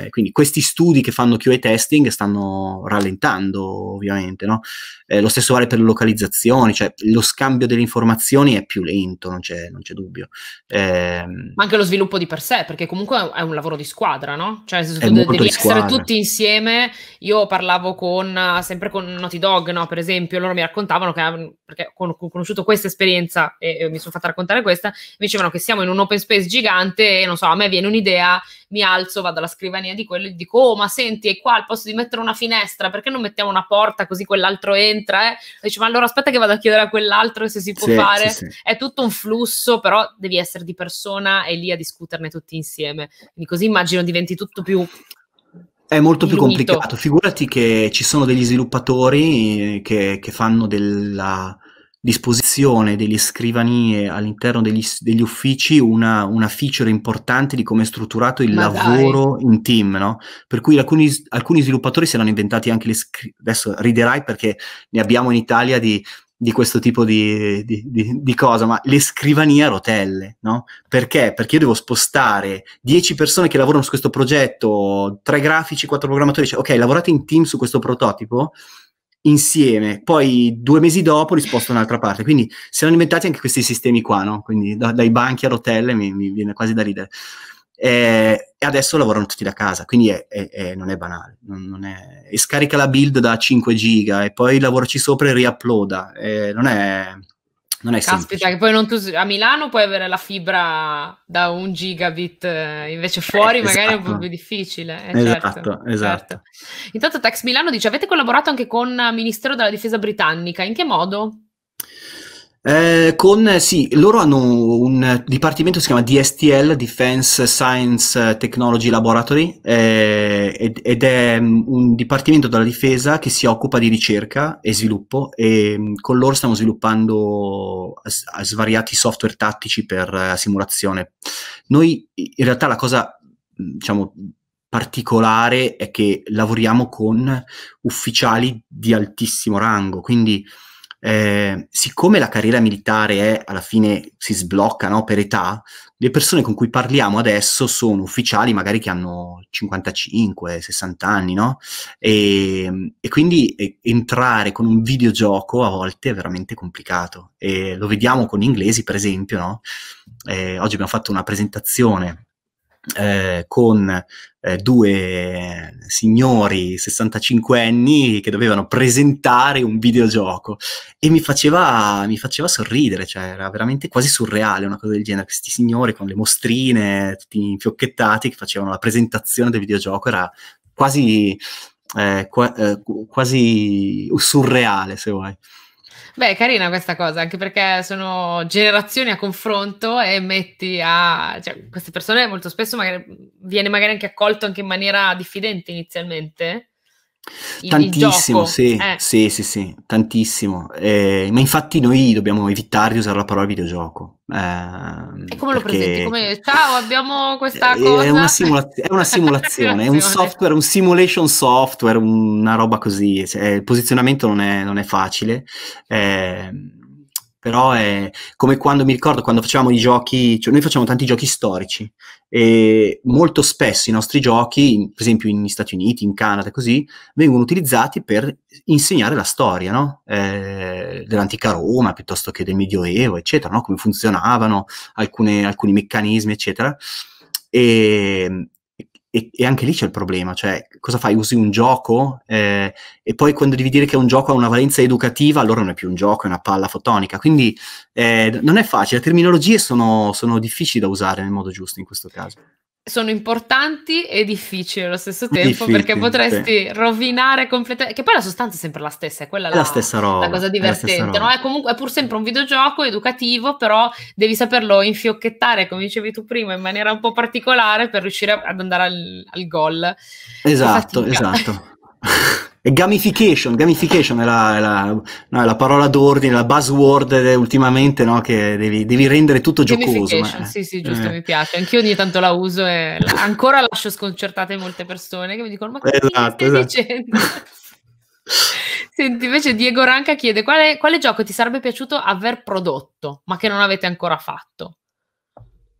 eh, quindi questi studi che fanno QA testing stanno rallentando ovviamente, no? Eh, lo stesso vale per le localizzazioni, cioè lo scambio delle informazioni è più lento, non c'è, non c'è dubbio. Ehm, ma anche lo sviluppo di per sé, perché comunque è un lavoro di squadra, no? Cioè, nel senso, devi essere squadra. tutti insieme. Io parlavo con eh, sempre con Naughty Dog, no? Per esempio, loro mi raccontavano che perché ho conosciuto questa esperienza e, e mi sono fatta raccontare questa. Mi dicevano che siamo in un open space gigante e non so, a me viene un'idea mi alzo, vado alla scrivania di quello e dico, oh ma senti, è qua al posto di mettere una finestra, perché non mettiamo una porta così quell'altro entra? Eh? E dice, ma allora aspetta che vado a chiedere a quell'altro se si può sì, fare. Sì, sì. È tutto un flusso, però devi essere di persona e lì a discuterne tutti insieme. Quindi così immagino diventi tutto più è molto più complicato. Figurati che ci sono degli sviluppatori eh, che, che fanno della, disposizione delle scrivanie all'interno degli, degli uffici una, una, feature importante di come è strutturato il Ma lavoro dai. in team, no? Per cui alcuni, alcuni sviluppatori si erano inventati anche le scrivanie, adesso riderai perché ne abbiamo in Italia di, di questo tipo di, di, di, di, cosa, ma le scrivanie a rotelle, no? Perché? Perché io devo spostare 10 persone che lavorano su questo progetto, 3 grafici, 4 programmatori, cioè, ok, lavorate in team su questo prototipo, insieme, poi due mesi dopo li sposto un'altra parte. Quindi si erano inventati anche questi sistemi qua, no? Quindi da, dai banchi a rotelle mi, mi, viene quasi da ridere. Eh, e adesso lavorano tutti da casa, quindi è, è, è, non è banale. Non, non e scarica la build da 5 giga e poi lavoraci sopra e riuploada. Eh, non è non è Caspita, semplice. che poi non tu, a Milano puoi avere la fibra da un gigabit, eh, invece fuori eh, magari esatto. è un po' esatto. più difficile. Eh, esatto, certo, esatto. Certo. Intanto Tex Milano dice, avete collaborato anche con il Ministero della Difesa britannica, in che modo? Eh, con, sì, loro hanno un dipartimento che si chiama DSTL, Defense Science Technology Laboratory, eh, ed, ed, è mm, un dipartimento della difesa che si occupa di ricerca e sviluppo e mm, con loro stiamo sviluppando svariati software tattici per eh, simulazione. Noi in realtà la cosa, mm, diciamo, particolare è che lavoriamo con ufficiali di altissimo rango, quindi eh, siccome la carriera militare è, alla fine si sblocca no, per età, le persone con cui parliamo adesso sono ufficiali magari che hanno 55, 60 anni, no? E, ehm, e quindi e, entrare con un videogioco a volte è veramente complicato. E lo vediamo con gli inglesi, per esempio, no? eh, oggi abbiamo fatto una presentazione eh, con eh, due signori 65 anni che dovevano presentare un videogioco e mi faceva, mi faceva sorridere, cioè era veramente quasi surreale una cosa del genere. Questi signori con le mostrine, tutti infiocchettati, che facevano la presentazione del videogioco, era quasi, eh, qua, eh, quasi surreale se vuoi. Beh, è carina questa cosa, anche perché sono generazioni a confronto e metti a... Cioè, queste persone molto spesso magari, viene magari anche accolto anche in maniera diffidente inizialmente, tantissimo, sì, eh. sì, sì, sì, tantissimo. Eh, ma infatti noi dobbiamo evitare di usare la parola videogioco. Eh, e come perché... lo presenti? Come... Ciao, abbiamo questa eh, è cosa. Una simula... È una, simulazione, è un *laughs* software, un simulation software, una roba così. Eh, il posizionamento non è, non è facile. Eh, però è come quando mi ricordo quando facevamo i giochi, cioè noi facciamo tanti giochi storici e molto spesso i nostri giochi, per esempio negli Stati Uniti, in Canada, così, vengono utilizzati per insegnare la storia no? eh, dell'antica Roma piuttosto che del Medioevo, eccetera, no? come funzionavano alcune, alcuni meccanismi, eccetera. E, e, e, anche lì c'è il problema, cioè cosa fai? Usi un gioco eh, e poi quando devi dire che un gioco ha una valenza educativa, allora non è più un gioco, è una palla fotonica. Quindi eh, non è facile, le terminologie sono, sono difficili da usare nel modo giusto in questo caso sono importanti e difficili allo stesso tempo difficile, perché potresti sì. rovinare completamente che poi la sostanza è sempre la stessa è quella è la, la, stessa roba, la cosa divertente è, no? è, comunque, è pur sempre un videogioco educativo però devi saperlo infiocchettare come dicevi tu prima in maniera un po' particolare per riuscire ad andare al, al gol esatto esatto *laughs* E gamification, gamification è la, è la, no, è la parola d'ordine, la buzzword ultimamente, no? Che devi, devi rendere tutto giocoso. Ma, sì, sì, eh. giusto, eh. mi piace. Anch'io ogni tanto la uso e ancora lascio sconcertate molte persone che mi dicono, ma che esatto, stai esatto. dicendo? *laughs* Senti, invece Diego Ranca chiede quale, quale gioco ti sarebbe piaciuto aver prodotto, ma che non avete ancora fatto?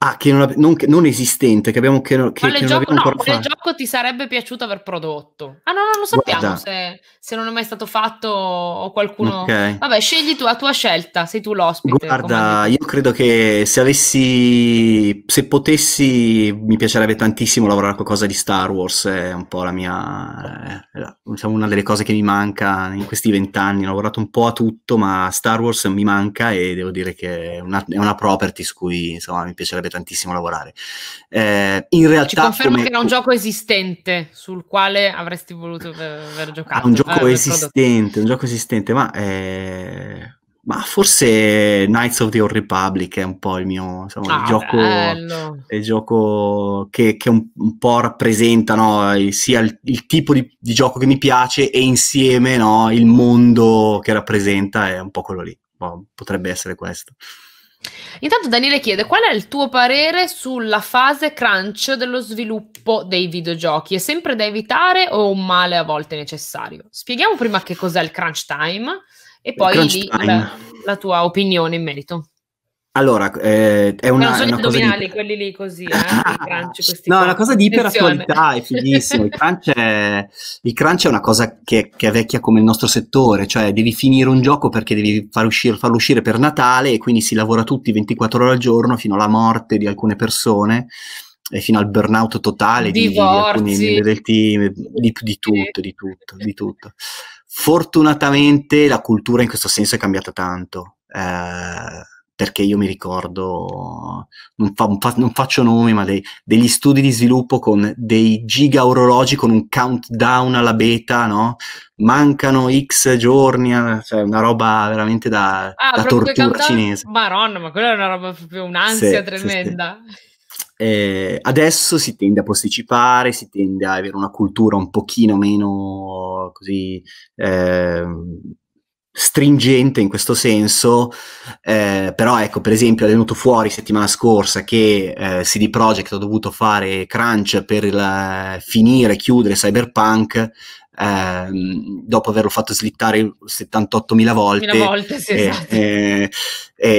Ah, che non, non, che non esistente, che abbiamo che, che, che gioco, non no, quale gioco ti sarebbe piaciuto aver prodotto? Ah no, non lo sappiamo se, se, non è mai stato fatto o qualcuno... Okay. Vabbè, scegli tu a tua scelta, sei tu l'ospite. Guarda, io credo che se avessi... se potessi mi piacerebbe tantissimo lavorare a qualcosa di Star Wars, è un po' la mia... diciamo una delle cose che mi manca in questi vent'anni, ho lavorato un po' a tutto, ma Star Wars mi manca e devo dire che è una, è una property su cui insomma mi piacerebbe tantissimo lavorare. Eh, in realtà... Ci confermo come... che era un gioco esistente sul quale avresti voluto aver giocato. Ah, un gioco eh, esistente, un gioco esistente, ma... Eh... Ma forse Knights of the Old Republic è un po' il mio insomma, ah, il gioco, il gioco che, che un, un, po' rappresenta no, sia il, il tipo di, di, gioco che mi piace e insieme no, il mondo che rappresenta è un po' quello lì. Boh, potrebbe essere questo. Intanto Daniele chiede qual è il tuo parere sulla fase crunch dello sviluppo dei videogiochi? È sempre da evitare o un male a volte necessario? Spieghiamo prima che cos'è il crunch time e poi lì time. La, la tua opinione in merito. Allora, eh, è una, non sono una indovinali di... quelli lì così, eh? crunch, *laughs* no, qua. una cosa di iperattualità, è fighissimo. Il crunch è, il crunch è una cosa che, che, è vecchia come il nostro settore, cioè devi finire un gioco perché devi far uscire, farlo uscire per Natale e quindi si lavora tutti 24 ore al giorno fino alla morte di alcune persone e fino al burnout totale di, di alcuni del team, di, di tutto, di tutto, di tutto. Fortunatamente la cultura in questo senso è cambiata tanto. Eh, perché io mi ricordo, non, fa, non, fa, non faccio nomi, ma dei, degli studi di sviluppo con dei giga orologi con un countdown alla beta, no? Mancano X giorni, eh, cioè una roba veramente da, ah, da tortura cinese. Maronna, ma quella è una roba proprio un'ansia sì, tremenda. Sì, sì. Eh, adesso si tende a posticipare, si tende ad avere una cultura un pochino meno così... Eh, stringente in questo senso, eh, però ecco per esempio è venuto fuori settimana scorsa che eh, CD Projekt ha dovuto fare crunch per la, eh, finire, chiudere Cyberpunk, ehm, dopo averlo fatto slittare 78.000 volte, volte sì, e, eh, esatto. e, eh,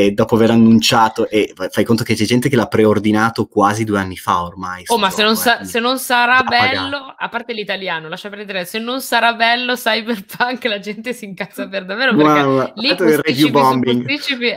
e, dopo aver annunciato, e fai conto che c'è gente che l'ha preordinato quasi due anni fa ormai. Oh, ma se, non eh, sa- se non, sarà bello, pagare. a parte l'italiano, lascia perdere, se non sarà bello Cyberpunk la gente si incazza per davvero, perché wow, lì posticipi bombing. Posticipi, eh,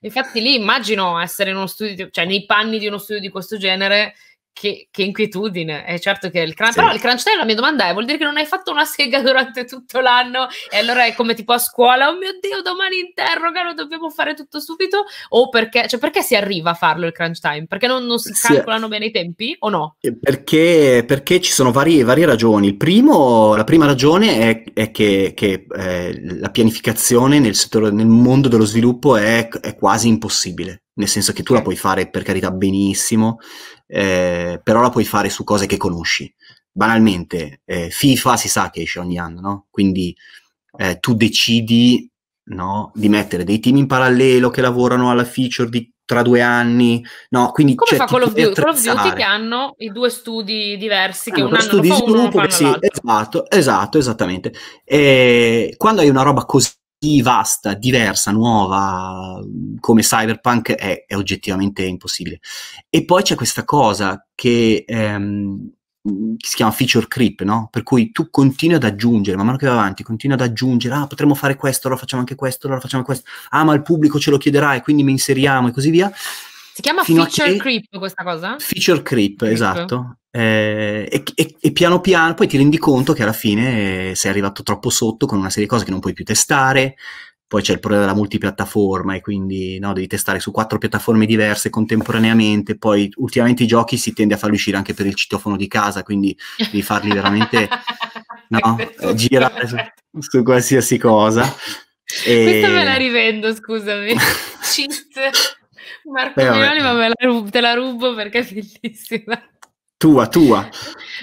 infatti lì immagino essere in uno studio, cioè nei panni di uno studio di questo genere che, che, inquietudine, è certo che il crunch, sì. però il crunch time la mia domanda è, vuol dire che non hai fatto una sega durante tutto l'anno e allora è come tipo a scuola, oh mio Dio, domani interrogano, dobbiamo fare tutto subito? O perché, cioè perché si arriva a farlo il crunch time? Perché non, non si calcolano bene i tempi o no? Perché, perché ci sono varie, varie ragioni. Primo, la prima ragione è, è che, che eh, la pianificazione nel, settore, nel mondo dello sviluppo è, è quasi impossibile nel senso che tu la puoi fare per carità benissimo, eh, però la puoi fare su cose che conosci. Banalmente, eh, FIFA si sa che esce ogni anno, no? Quindi eh, tu decidi no, di mettere dei team in parallelo che lavorano alla feature di, tra due anni, no? Quindi Come cioè, fa Call of, Duty, Call of Duty che hanno i due studi diversi, che allora, un anno lo fa uno, lo fanno sì, Esatto, esatto, esattamente. E eh, quando hai una roba così vasta, diversa, nuova come Cyberpunk è, è oggettivamente impossibile. E poi c'è questa cosa che, ehm, che si chiama feature creep, no? Per cui tu continui ad aggiungere, man mano che vai avanti, continui ad aggiungere, ah, potremmo fare questo, allora facciamo anche questo, allora facciamo questo, ah, ma il pubblico ce lo chiederà e quindi mi inseriamo e così via. Si chiama feature creep questa cosa? Feature creep, creep. esatto. Eh, e, e, e, piano piano poi ti rendi conto che alla fine eh, sei arrivato troppo sotto con una serie di cose che non puoi più testare. Poi c'è il problema della multipiattaforma e quindi no, devi testare su quattro piattaforme diverse contemporaneamente. Poi ultimamente i giochi si tende a farli uscire anche per il citofono di casa, quindi devi farli veramente *laughs* no, eh, girare su, su qualsiasi cosa. E... Questa me la rivendo, scusami. *laughs* Marco eh, Meloni, ma me la rubo, te la rubo perché è bellissima. Tua, tua.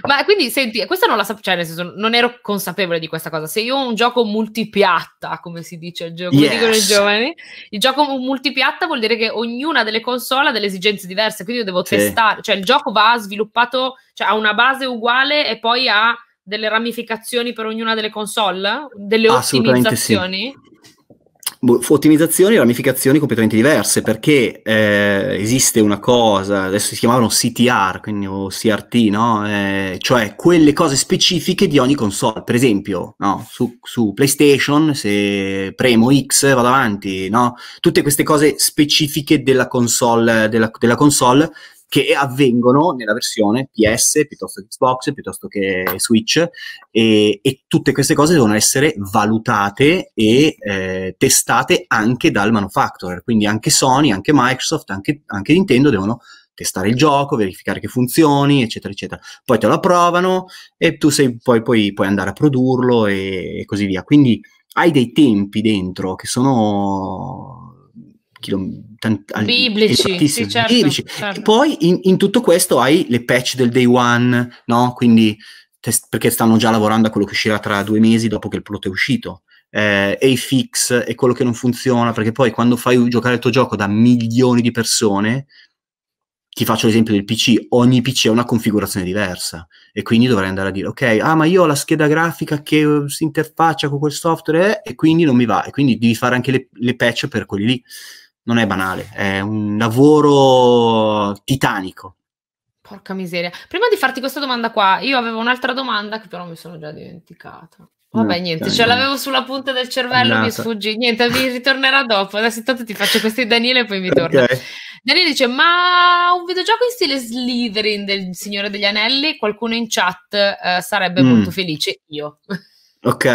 Ma quindi senti, questa non la sapevo, cioè nel senso non ero consapevole di questa cosa. Se io ho un gioco multipiatta, come si dice, il gioco, yes. dicono i giovani, il gioco multipiatta vuol dire che ognuna delle console ha delle esigenze diverse, quindi io devo sì. testare, cioè il gioco va sviluppato, cioè ha una base uguale e poi ha delle ramificazioni per ognuna delle console, delle ottimizzazioni. Sì. Boh, ottimizzazioni e ramificazioni completamente diverse perché eh, esiste una cosa, adesso si chiamavano CTR, quindi o CRT, no? eh, cioè quelle cose specifiche di ogni console. Per esempio, no? su, su, PlayStation, se premo X vado avanti, no? tutte queste cose specifiche della console, della, della console che avvengono nella versione PS piuttosto che Xbox piuttosto che Switch e, e tutte queste cose devono essere valutate e eh, testate anche dal manufacturer, quindi anche Sony, anche Microsoft, anche, anche Nintendo devono testare il gioco, verificare che funzioni, eccetera, eccetera. Poi te lo approvano e tu sei, poi, poi, puoi andare a produrlo e, e così via. Quindi hai dei tempi dentro che sono tant- biblici, sì, certo, biblici. Certo. e poi in, in, tutto questo hai le patch del day one no? quindi test- perché stanno già lavorando a quello che uscirà tra due mesi dopo che il prodotto è uscito eh, e i fix e quello che non funziona perché poi quando fai giocare il tuo gioco da milioni di persone ti faccio l'esempio del PC, ogni PC ha una configurazione diversa e quindi dovrei andare a dire ok, ah ma io ho la scheda grafica che eh, si interfaccia con quel software eh, e quindi non mi va e quindi devi fare anche le, le patch per quelli lì non è banale, è un lavoro titanico. Porca miseria. Prima di farti questa domanda qua, io avevo un'altra domanda che però mi sono già dimenticata. Vabbè, no, niente, ce no. l'avevo sulla punta del cervello, mi sfuggì. Niente, mi ritornerà dopo. Adesso intanto ti faccio questi Daniele e poi mi okay. torna. Daniele dice, ma un videogioco in stile Slytherin del Signore degli Anelli? Qualcuno in chat eh, sarebbe mm. molto felice, io. Ok,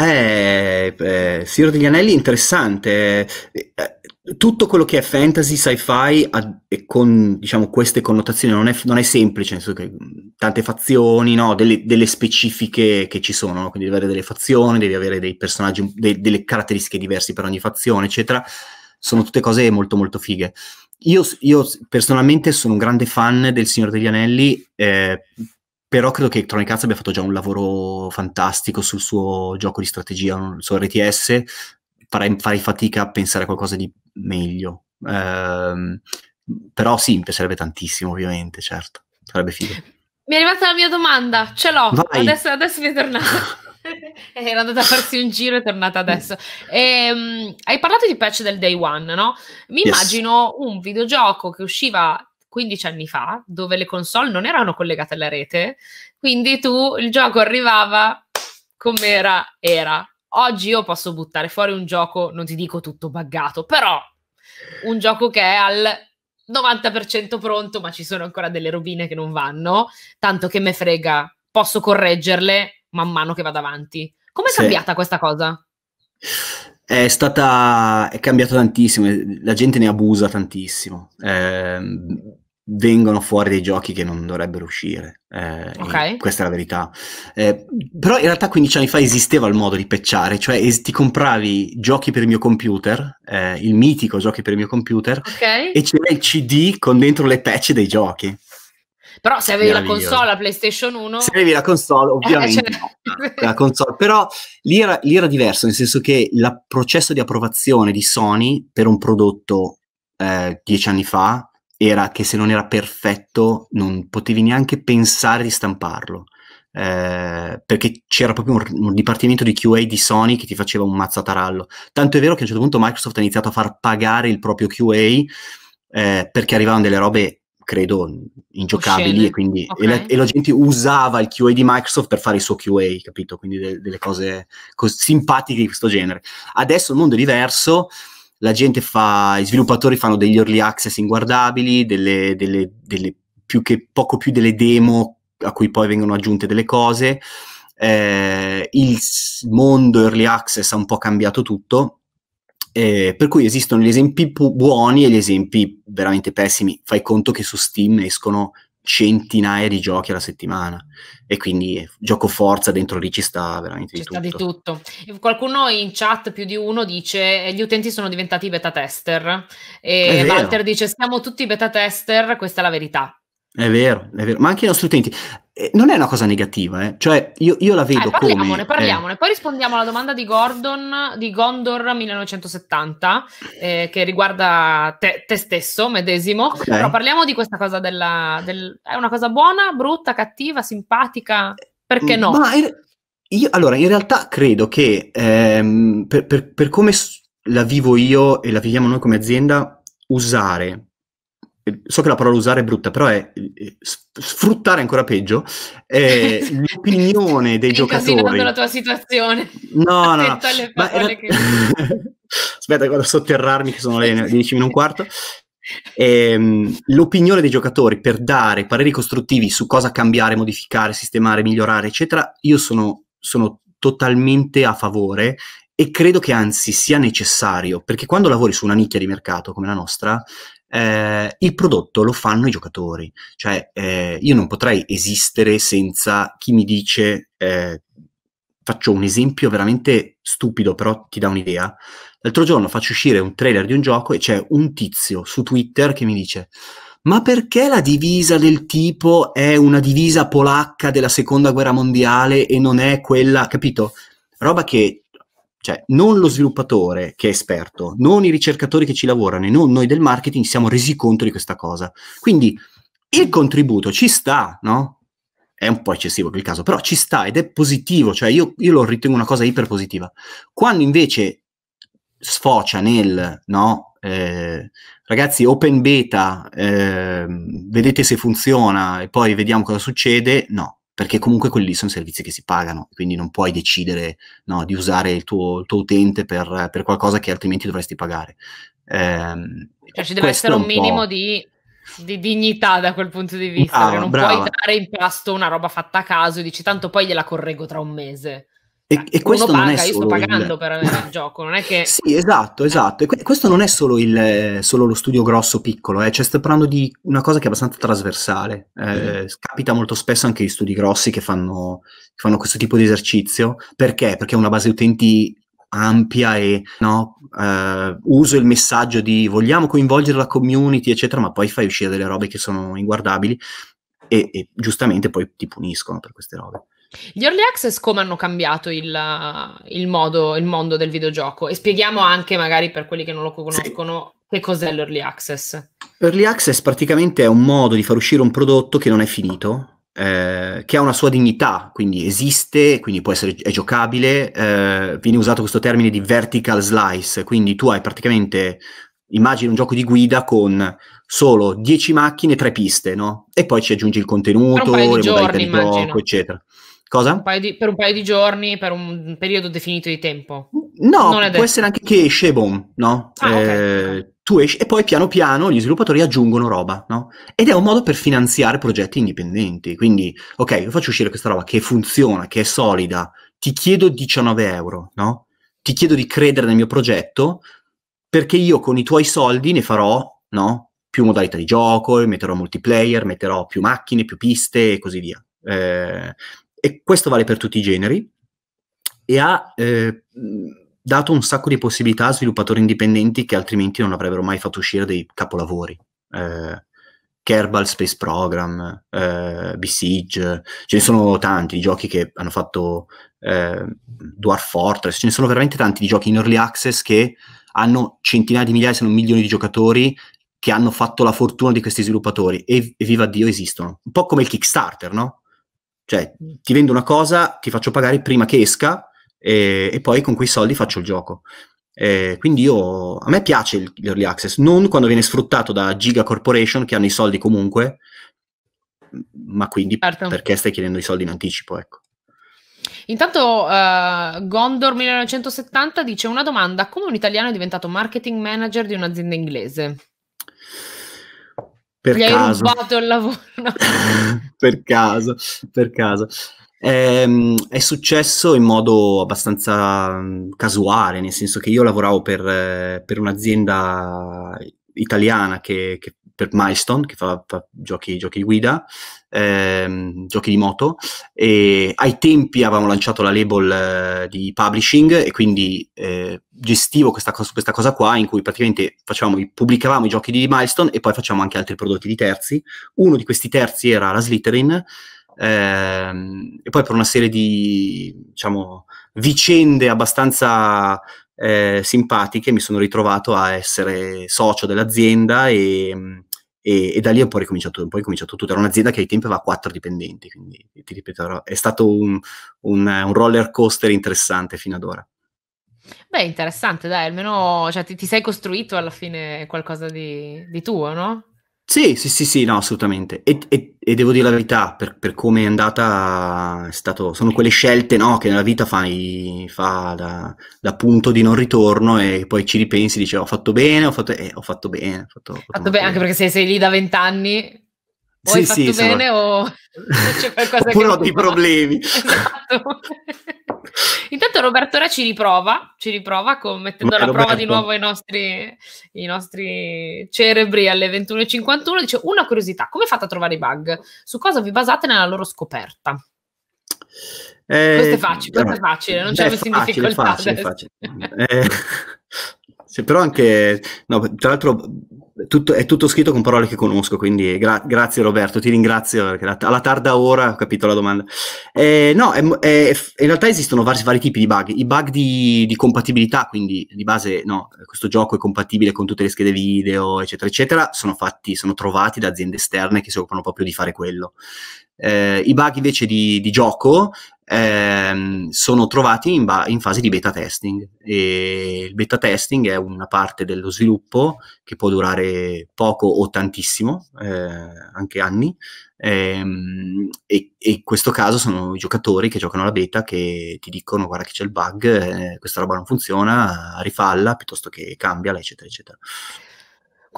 eh, eh, Signore degli Anelli interessante. Eh, eh tutto quello che è fantasy, sci-fi, ha, con diciamo, queste connotazioni non è, non è, semplice, nel senso che mm, tante fazioni, no? delle, delle, specifiche che ci sono, no? quindi devi avere delle fazioni, devi avere dei personaggi, de, delle caratteristiche diverse per ogni fazione, eccetera. Sono tutte cose molto molto fighe. Io, io personalmente sono un grande fan del Signore degli Anelli, eh, però credo che Electronic Arts abbia fatto già un lavoro fantastico sul suo gioco di strategia, sul suo RTS, farei, farei fatica a pensare a qualcosa di meglio. Eh, però sì, mi piacerebbe tantissimo, ovviamente, certo. Sarebbe figo. Mi è arrivata la mia domanda, ce l'ho. Adesso, adesso, mi è tornata. Era *laughs* andata a farsi un giro e è tornata adesso. E, ehm, hai parlato di patch del day one, no? Mi yes. immagino un videogioco che usciva 15 anni fa, dove le console non erano collegate alla rete, quindi tu il gioco arrivava com'era, era. Oggi io posso buttare fuori un gioco, non ti dico tutto buggato, però un gioco che è al 90% pronto, ma ci sono ancora delle rovine che non vanno, tanto che me frega, posso correggerle man mano che vado avanti. Com'è sì. cambiata questa cosa? È stata è cambiato tantissimo, la gente ne abusa tantissimo. Eh, vengono fuori dei giochi che non dovrebbero uscire. Eh, okay. Questa è la verità. Eh, però in realtà 15 anni fa esisteva il modo di pecciare, cioè es- ti compravi giochi per il mio computer, eh, il mitico giochi per il mio computer, okay. e c'era il CD con dentro le patch dei giochi. Però se avevi la console, la PlayStation 1... Se avevi la console, eh, ovviamente. Cioè... la console. Però lì era, lì era diverso, nel senso che il processo di approvazione di Sony per un prodotto eh, dieci anni fa era che se non era perfetto non potevi neanche pensare di stamparlo. Eh, perché c'era proprio un, un, dipartimento di QA di Sony che ti faceva un mazzatarallo. Tanto è vero che a un certo punto Microsoft ha iniziato a far pagare il proprio QA eh, perché arrivavano delle robe, credo, ingiocabili e quindi okay. e, la, e la, gente usava il QA di Microsoft per fare il suo QA, capito? Quindi de, delle cose cos- simpatiche di questo genere. Adesso il mondo è diverso la gente fa, i sviluppatori fanno degli early access inguardabili, delle, delle, delle più che, poco più delle demo a cui poi vengono aggiunte delle cose. Eh, il mondo early access ha un po' cambiato tutto, eh, per cui esistono gli esempi buoni e gli esempi veramente pessimi. Fai conto che su Steam escono centinaia di giochi alla settimana e quindi gioco forza dentro lì ci sta veramente ci di, sta tutto. di tutto qualcuno in chat più di uno dice eh, gli utenti sono diventati beta tester e Walter dice siamo tutti beta tester questa è la verità è vero, è vero, ma anche i nostri utenti. Eh, non è una cosa negativa, eh. cioè io, io la vedo eh, parliamone, come... Parliamone, eh. poi rispondiamo alla domanda di Gordon, di Gondor 1970, eh, che riguarda te, te stesso, medesimo, okay. però parliamo di questa cosa della... Del... È una cosa buona, brutta, cattiva, simpatica, perché mm, no? Ma in, io, allora, in realtà credo che ehm, per, per, per come la vivo io e la viviamo noi come azienda, usare so che la parola usare è brutta, però è, è sfruttare ancora peggio è *laughs* l'opinione dei giocatori. la tua situazione. No, no, no. Ma era... che... *laughs* Aspetta, guarda, sotterrarmi che sono le 10 meno un quarto. E, ehm, l'opinione dei giocatori per dare pareri costruttivi su cosa cambiare, modificare, sistemare, migliorare, eccetera, io sono, sono totalmente a favore e credo che anzi sia necessario, perché quando lavori su una nicchia di mercato come la nostra, eh, il prodotto lo fanno i giocatori. Cioè, eh, io non potrei esistere senza chi mi dice, eh, faccio un esempio veramente stupido, però ti dà un'idea. L'altro giorno faccio uscire un trailer di un gioco e c'è un tizio su Twitter che mi dice, ma perché la divisa del tipo è una divisa polacca della seconda guerra mondiale e non è quella, capito? Roba che cioè, non lo sviluppatore che è esperto, non i ricercatori che ci lavorano e non noi del marketing siamo resi conto di questa cosa. Quindi il contributo ci sta, no? È un po' eccessivo per il caso, però ci sta ed è positivo, cioè io, io lo ritengo una cosa iperpositiva. Quando invece sfocia nel, no? Eh, ragazzi, open beta, eh, vedete se funziona e poi vediamo cosa succede, no perché comunque quelli sono servizi che si pagano, quindi non puoi decidere no, di usare il tuo, il tuo utente per, per, qualcosa che altrimenti dovresti pagare. Eh, cioè ci deve essere un, un minimo di, di, dignità da quel punto di vista, ah, non brava. puoi dare in pasto una roba fatta a caso e dici tanto poi gliela correggo tra un mese. E, cioè, e questo paga, non è solo io sto pagando il... per il gioco, non è che... *laughs* Sì, esatto, esatto. E que- questo non è solo, il, solo lo studio grosso piccolo, eh. cioè sto parlando di una cosa che è abbastanza trasversale. Eh, mm. Capita molto spesso anche gli studi grossi che fanno, che fanno, questo tipo di esercizio. Perché? Perché è una base utenti ampia e no, eh, uso il messaggio di vogliamo coinvolgere la community, eccetera, ma poi fai uscire delle robe che sono inguardabili e, e giustamente poi ti puniscono per queste robe. Gli early access come hanno cambiato il, il, modo, il mondo del videogioco? E spieghiamo anche, magari per quelli che non lo conoscono, sì. che cos'è l'early access. Early access praticamente è un modo di far uscire un prodotto che non è finito, eh, che ha una sua dignità, quindi esiste, quindi può essere è giocabile. Eh, viene usato questo termine di vertical slice, quindi tu hai praticamente immagini un gioco di guida con solo 10 macchine e 3 piste, no? E poi ci aggiungi il contenuto, le modalità di gioco, eccetera. Cosa? Un di, per un paio di giorni, per un periodo definito di tempo. No, può essere anche che esce, boom, no? Ah, eh, okay. Tu esci e poi piano piano gli sviluppatori aggiungono roba, no? Ed è un modo per finanziare progetti indipendenti. Quindi, ok, io faccio uscire questa roba che funziona, che è solida, ti chiedo 19 euro, no? Ti chiedo di credere nel mio progetto perché io con i tuoi soldi ne farò, no? Più modalità di gioco, metterò multiplayer, metterò più macchine, più piste e così via. Eh, e questo vale per tutti i generi e ha eh, dato un sacco di possibilità a sviluppatori indipendenti che altrimenti non avrebbero mai fatto uscire dei capolavori. Eh, Kerbal Space Program, eh, Besiege, ce ne sono tanti di giochi che hanno fatto eh, Dwarf Fortress, ce ne sono veramente tanti di giochi in early access che hanno centinaia di migliaia, se non milioni di giocatori che hanno fatto la fortuna di questi sviluppatori e, e viva Dio esistono. Un po' come il Kickstarter, no? Cioè, mm. ti vendo una cosa, ti faccio pagare prima che esca e, e poi con quei soldi faccio il gioco. Eh, quindi io, a me piace l'early access, non quando viene sfruttato da giga corporation che hanno i soldi comunque, ma quindi certo. perché stai chiedendo i soldi in anticipo, ecco. Intanto uh, Gondor 1970 dice una domanda, come un italiano è diventato marketing manager di un'azienda inglese? per Gli caso. hai rubato il lavoro. No. *laughs* per caso, per caso. Eh, è successo in modo abbastanza mm, casuale, nel senso che io lavoravo per, eh, per un'azienda italiana che, che, per Milestone, che fa, fa giochi, giochi, di guida, ehm, giochi di moto. E ai tempi avevamo lanciato la label eh, di publishing e quindi eh, gestivo questa cosa, questa cosa, qua in cui praticamente facevamo, pubblicavamo i giochi di Milestone e poi facciamo anche altri prodotti di terzi. Uno di questi terzi era la Slittering Ehm, e poi per una serie di diciamo, vicende abbastanza eh, simpatiche mi sono ritrovato a essere socio dell'azienda e, mm, e, e da lì è un po' ricominciato, un po' ricominciato tutto. Era un'azienda che ai tempi aveva quattro dipendenti, quindi ti ripeto, è stato un, un, un roller coaster interessante fino ad ora. Beh, interessante, dai, almeno cioè, ti, ti, sei costruito alla fine qualcosa di, di tuo, no? Sì, sì, sì, sì, no, assolutamente. E, e, e devo dire la verità, per, per come è andata, è stato, sono quelle scelte no, che nella vita fai, fa da, da, punto di non ritorno e poi ci ripensi, dici ho fatto bene, ho fatto, eh, ho fatto bene. Ho fatto, ho fatto, fatto bene, bene, anche perché se sei lì da vent'anni o sì, hai fatto sì, bene sono... o c'è qualcosa Oppure che... ho dei problemi. *laughs* Esatto. *laughs* Intanto Roberto ora ci riprova, ci riprova con, mettendo alla prova di nuovo i nostri, i nostri cerebri alle 21.51. Dice una curiosità, come fate a trovare i bug? Su cosa vi basate nella loro scoperta? Eh, questo è facile, però, questo è facile, non ci avessi in difficoltà. Facile, facile. eh, *laughs* sì, però anche, no, tra l'altro tutto, è tutto scritto con parole che conosco, quindi gra- grazie Roberto, ti ringrazio perché alla tarda ora ho capito la domanda. Eh, no, è, è, in realtà esistono vari, vari, tipi di bug. I bug di, di, compatibilità, quindi di base no, questo gioco è compatibile con tutte le schede video, eccetera, eccetera, sono, fatti, sono trovati da aziende esterne che si occupano proprio di fare quello. Eh, I bug invece di, di gioco ehm, sono trovati in, ba- in, fase di beta testing e il beta testing è una parte dello sviluppo che può durare poco o tantissimo, eh, anche anni, ehm, e, e, in questo caso sono i giocatori che giocano alla beta che ti dicono guarda che c'è il bug, eh, questa roba non funziona, rifalla piuttosto che cambiala, eccetera, eccetera.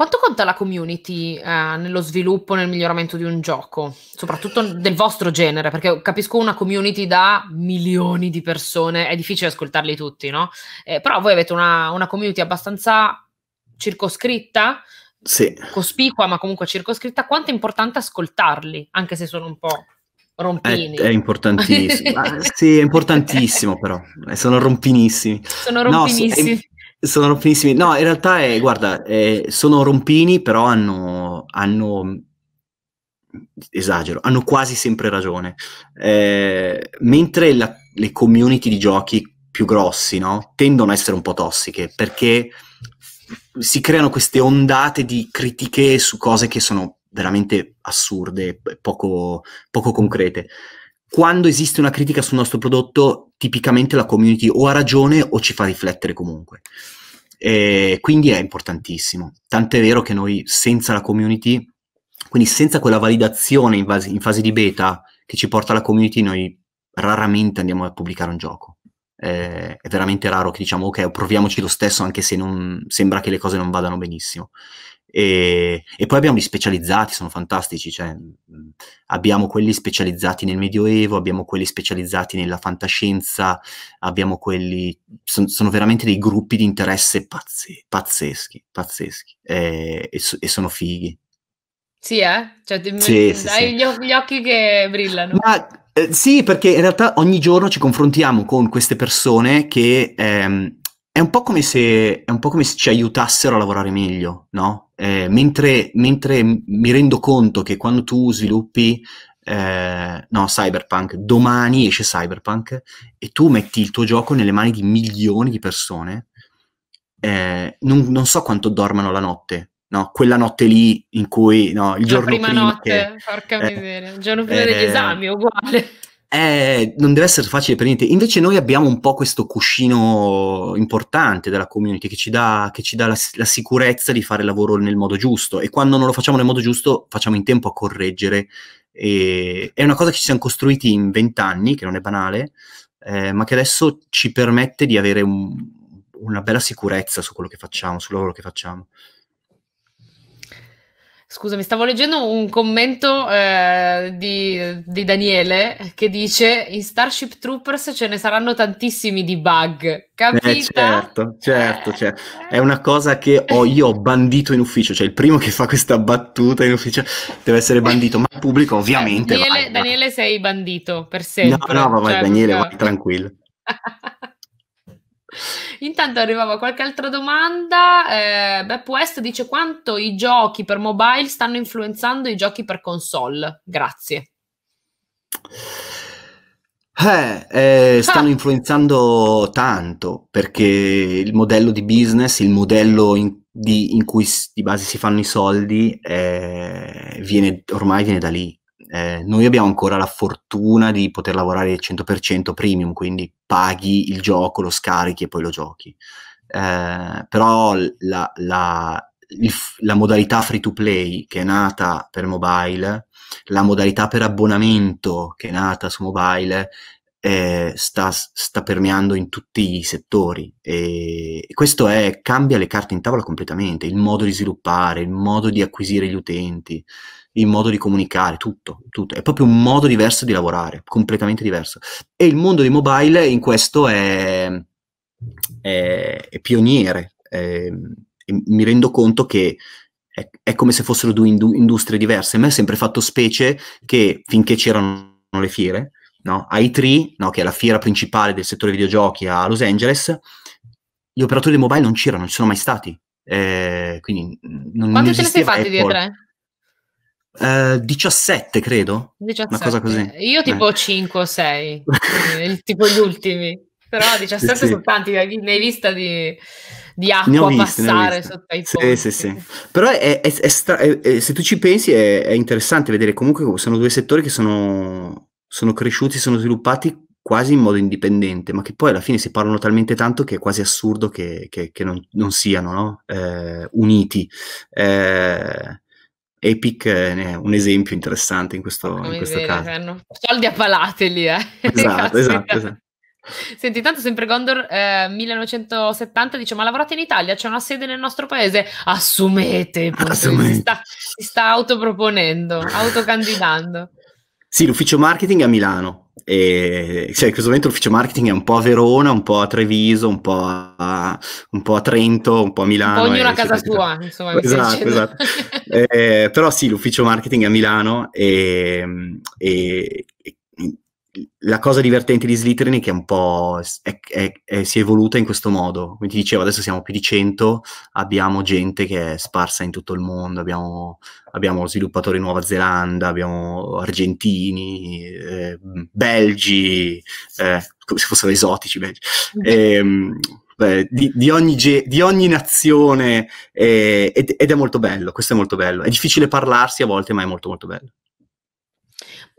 Quanto conta la community eh, nello sviluppo, nel miglioramento di un gioco? Soprattutto del vostro genere, perché capisco una community da milioni di persone, è difficile ascoltarli tutti, no? Eh, però voi avete una, una community abbastanza circoscritta, sì. cospicua ma comunque circoscritta, quanto è importante ascoltarli, anche se sono un po' rompini. È, è importantissimo, *laughs* ah, sì, è importantissimo però, eh, sono rompinissimi. Sono rompinissimi. No, sono rompinissimi. No, in realtà, è, guarda, è, sono rompini, però hanno, hanno esagero, hanno quasi sempre ragione. Eh, mentre la, le community di giochi più grossi no, tendono a essere un po' tossiche perché si creano queste ondate di critiche su cose che sono veramente assurde, poco, poco concrete. Quando esiste una critica sul nostro prodotto, tipicamente la community o ha ragione o ci fa riflettere comunque. E quindi è importantissimo. Tant'è vero che noi senza la community, quindi senza quella validazione in fase, in fase di beta che ci porta la community, noi raramente andiamo a pubblicare un gioco. Eh, è veramente raro che diciamo ok proviamoci lo stesso anche se non, sembra che le cose non vadano benissimo e, e, poi abbiamo gli specializzati, sono fantastici, cioè, abbiamo quelli specializzati nel Medioevo, abbiamo quelli specializzati nella fantascienza, abbiamo quelli, son, sono veramente dei gruppi di interesse pazze, pazzeschi, pazzeschi, eh, e, e, sono fighi. Sì, eh? Cioè, ti, sì, sì, hai sì. Gli, gli, occhi che brillano. Ma, eh, sì, perché in realtà ogni giorno ci confrontiamo con queste persone che... Ehm, è, un se, è un po' come se ci aiutassero a lavorare meglio, no? Eh, mentre, mentre mi rendo conto che quando tu sviluppi eh, no, Cyberpunk, domani esce Cyberpunk e tu metti il tuo gioco nelle mani di milioni di persone, eh, non, non, so quanto dormano la notte, no? Quella notte lì in cui, no, il la giorno prima... prima notte, che, porca eh, miseria, il giorno prima degli eh, esami, uguale è, eh, non deve essere facile per niente. Invece noi abbiamo un po' questo cuscino importante della community che ci dà, che ci dà la, la, sicurezza di fare il lavoro nel modo giusto e quando non lo facciamo nel modo giusto facciamo in tempo a correggere. E, è una cosa che ci siamo costruiti in vent'anni, che non è banale, eh, ma che adesso ci permette di avere un, una bella sicurezza su quello che facciamo, sul lavoro che facciamo. Scusami, stavo leggendo un commento eh, di, di, Daniele che dice in Starship Troopers ce ne saranno tantissimi di bug. Capita? Eh, certo, certo, eh. Certo. è una cosa che ho, io ho bandito in ufficio, cioè il primo che fa questa battuta in ufficio deve essere bandito, ma il pubblico eh, ovviamente... Daniele, vai, Daniele sei bandito per sempre. No, no, vabbè, cioè, Daniele, vai tranquillo. *laughs* Intanto arrivava qualche altra domanda. Eh, Bepp West dice quanto i giochi per mobile stanno influenzando i giochi per console. Grazie. Eh, eh, *laughs* stanno ah. influenzando tanto perché il modello di business, il modello in, di, in cui di base si fanno i soldi, eh, viene, ormai viene da lì eh, noi abbiamo ancora la fortuna di poter lavorare al 100% premium, quindi paghi il gioco, lo scarichi e poi lo giochi. Eh, però la, la, il, la modalità free to play che è nata per mobile, la modalità per abbonamento che è nata su mobile, eh, sta, sta, permeando in tutti i settori e questo è, cambia le carte in tavola completamente, il modo di sviluppare, il modo di acquisire gli utenti il modo di comunicare, tutto, tutto. È proprio un modo diverso di lavorare, completamente diverso. E il mondo di mobile in questo è, è, è pioniere. È, ehm, mi rendo conto che è, è come se fossero due indu- industrie diverse. A me è sempre fatto specie che finché c'erano le fiere, no? i3, no? che è la fiera principale del settore videogiochi a Los Angeles, gli operatori di mobile non c'erano, non ci sono mai stati. Eh, quindi non Quanto ce ne sei fatti di E3? Uh, eh, 17 credo 17. una cosa così io eh. tipo eh. 5 o 6 *laughs* tipo gli ultimi però 17 sì. sono tanti ne hai vista di, di acqua visto, passare sotto ai ponti sì, sì, sì. però è, è, è stra- è, se tu ci pensi è, interessante vedere comunque sono due settori che sono, sono cresciuti sono sviluppati quasi in modo indipendente, ma che poi alla fine si parlano talmente tanto che è quasi assurdo che, che, che non, non, siano no? eh, uniti. Eh, Epic è un esempio interessante in questo, in questo vede, caso. Hanno soldi a palate lì, eh. *laughs* Esatto, esatto, cioè. esatto. Senti, intanto sempre Gondor eh, 1970 dice: Ma lavorate in Italia? C'è una sede nel nostro paese? Assumete, *laughs* Assumete. Si, sta, si sta autoproponendo, *laughs* autocandidando. Sì, l'ufficio marketing è a Milano. E, cioè, in questo momento l'ufficio marketing è un po' a Verona, un po' a Treviso, un po' a, un po a Trento, un po' a Milano. ognuno eh, a casa sua, insomma. Esatto, esatto. eh, però sì, l'ufficio marketing è a Milano e, e, e la cosa divertente di Slytherin è che è un po' è, è, è, si è evoluta in questo modo. Come ti dicevo, adesso siamo più di 100, abbiamo gente che è sparsa in tutto il mondo, abbiamo, abbiamo sviluppatori in Nuova Zelanda, abbiamo argentini, eh, belgi, eh, come se fossero esotici belgi. Eh, di, di, ogni ge- di, ogni nazione eh, ed, ed è molto bello, questo è molto bello. È difficile parlarsi a volte, ma è molto molto bello.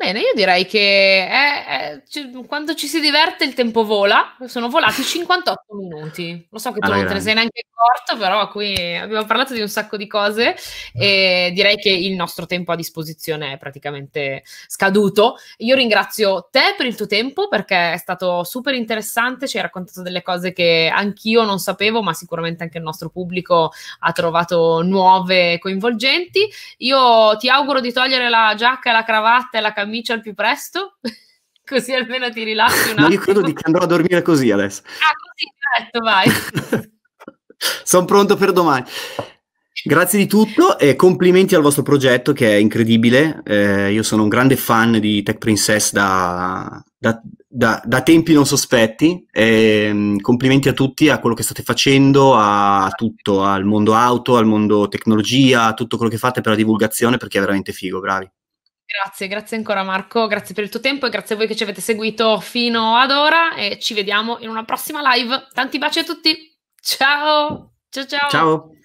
Bene, io direi che è, eh, è, eh, quando ci si diverte il tempo vola. Sono volati 58 *laughs* minuti. Lo so che tu allora, ah, non te ne sei neanche accorto, però qui abbiamo parlato di un sacco di cose e direi che il nostro tempo a disposizione è praticamente scaduto. Io ringrazio te per il tuo tempo perché è stato super interessante, ci hai raccontato delle cose che anch'io non sapevo, ma sicuramente anche il nostro pubblico ha trovato nuove e coinvolgenti. Io ti auguro di togliere la giacca, la cravatta e la camicia camicia al più presto, *laughs* così almeno ti rilassi un attimo. Ma io credo che andrò a dormire così adesso. Ah, così, diretto, vai. *laughs* Sono pronto per domani. Grazie di tutto e complimenti al vostro progetto che è incredibile. Eh, io sono un grande fan di Tech Princess da, da, da, da tempi non sospetti. E, ehm, complimenti a tutti, a quello che state facendo, a, a tutto, al mondo auto, al mondo tecnologia, a tutto quello che fate per la divulgazione perché è veramente figo. Bravi. Grazie, grazie ancora Marco, grazie per il tuo tempo e grazie a voi che ci avete seguito fino ad ora e ci vediamo in una prossima live. Tanti baci a tutti. Ciao. Ciao ciao. Ciao.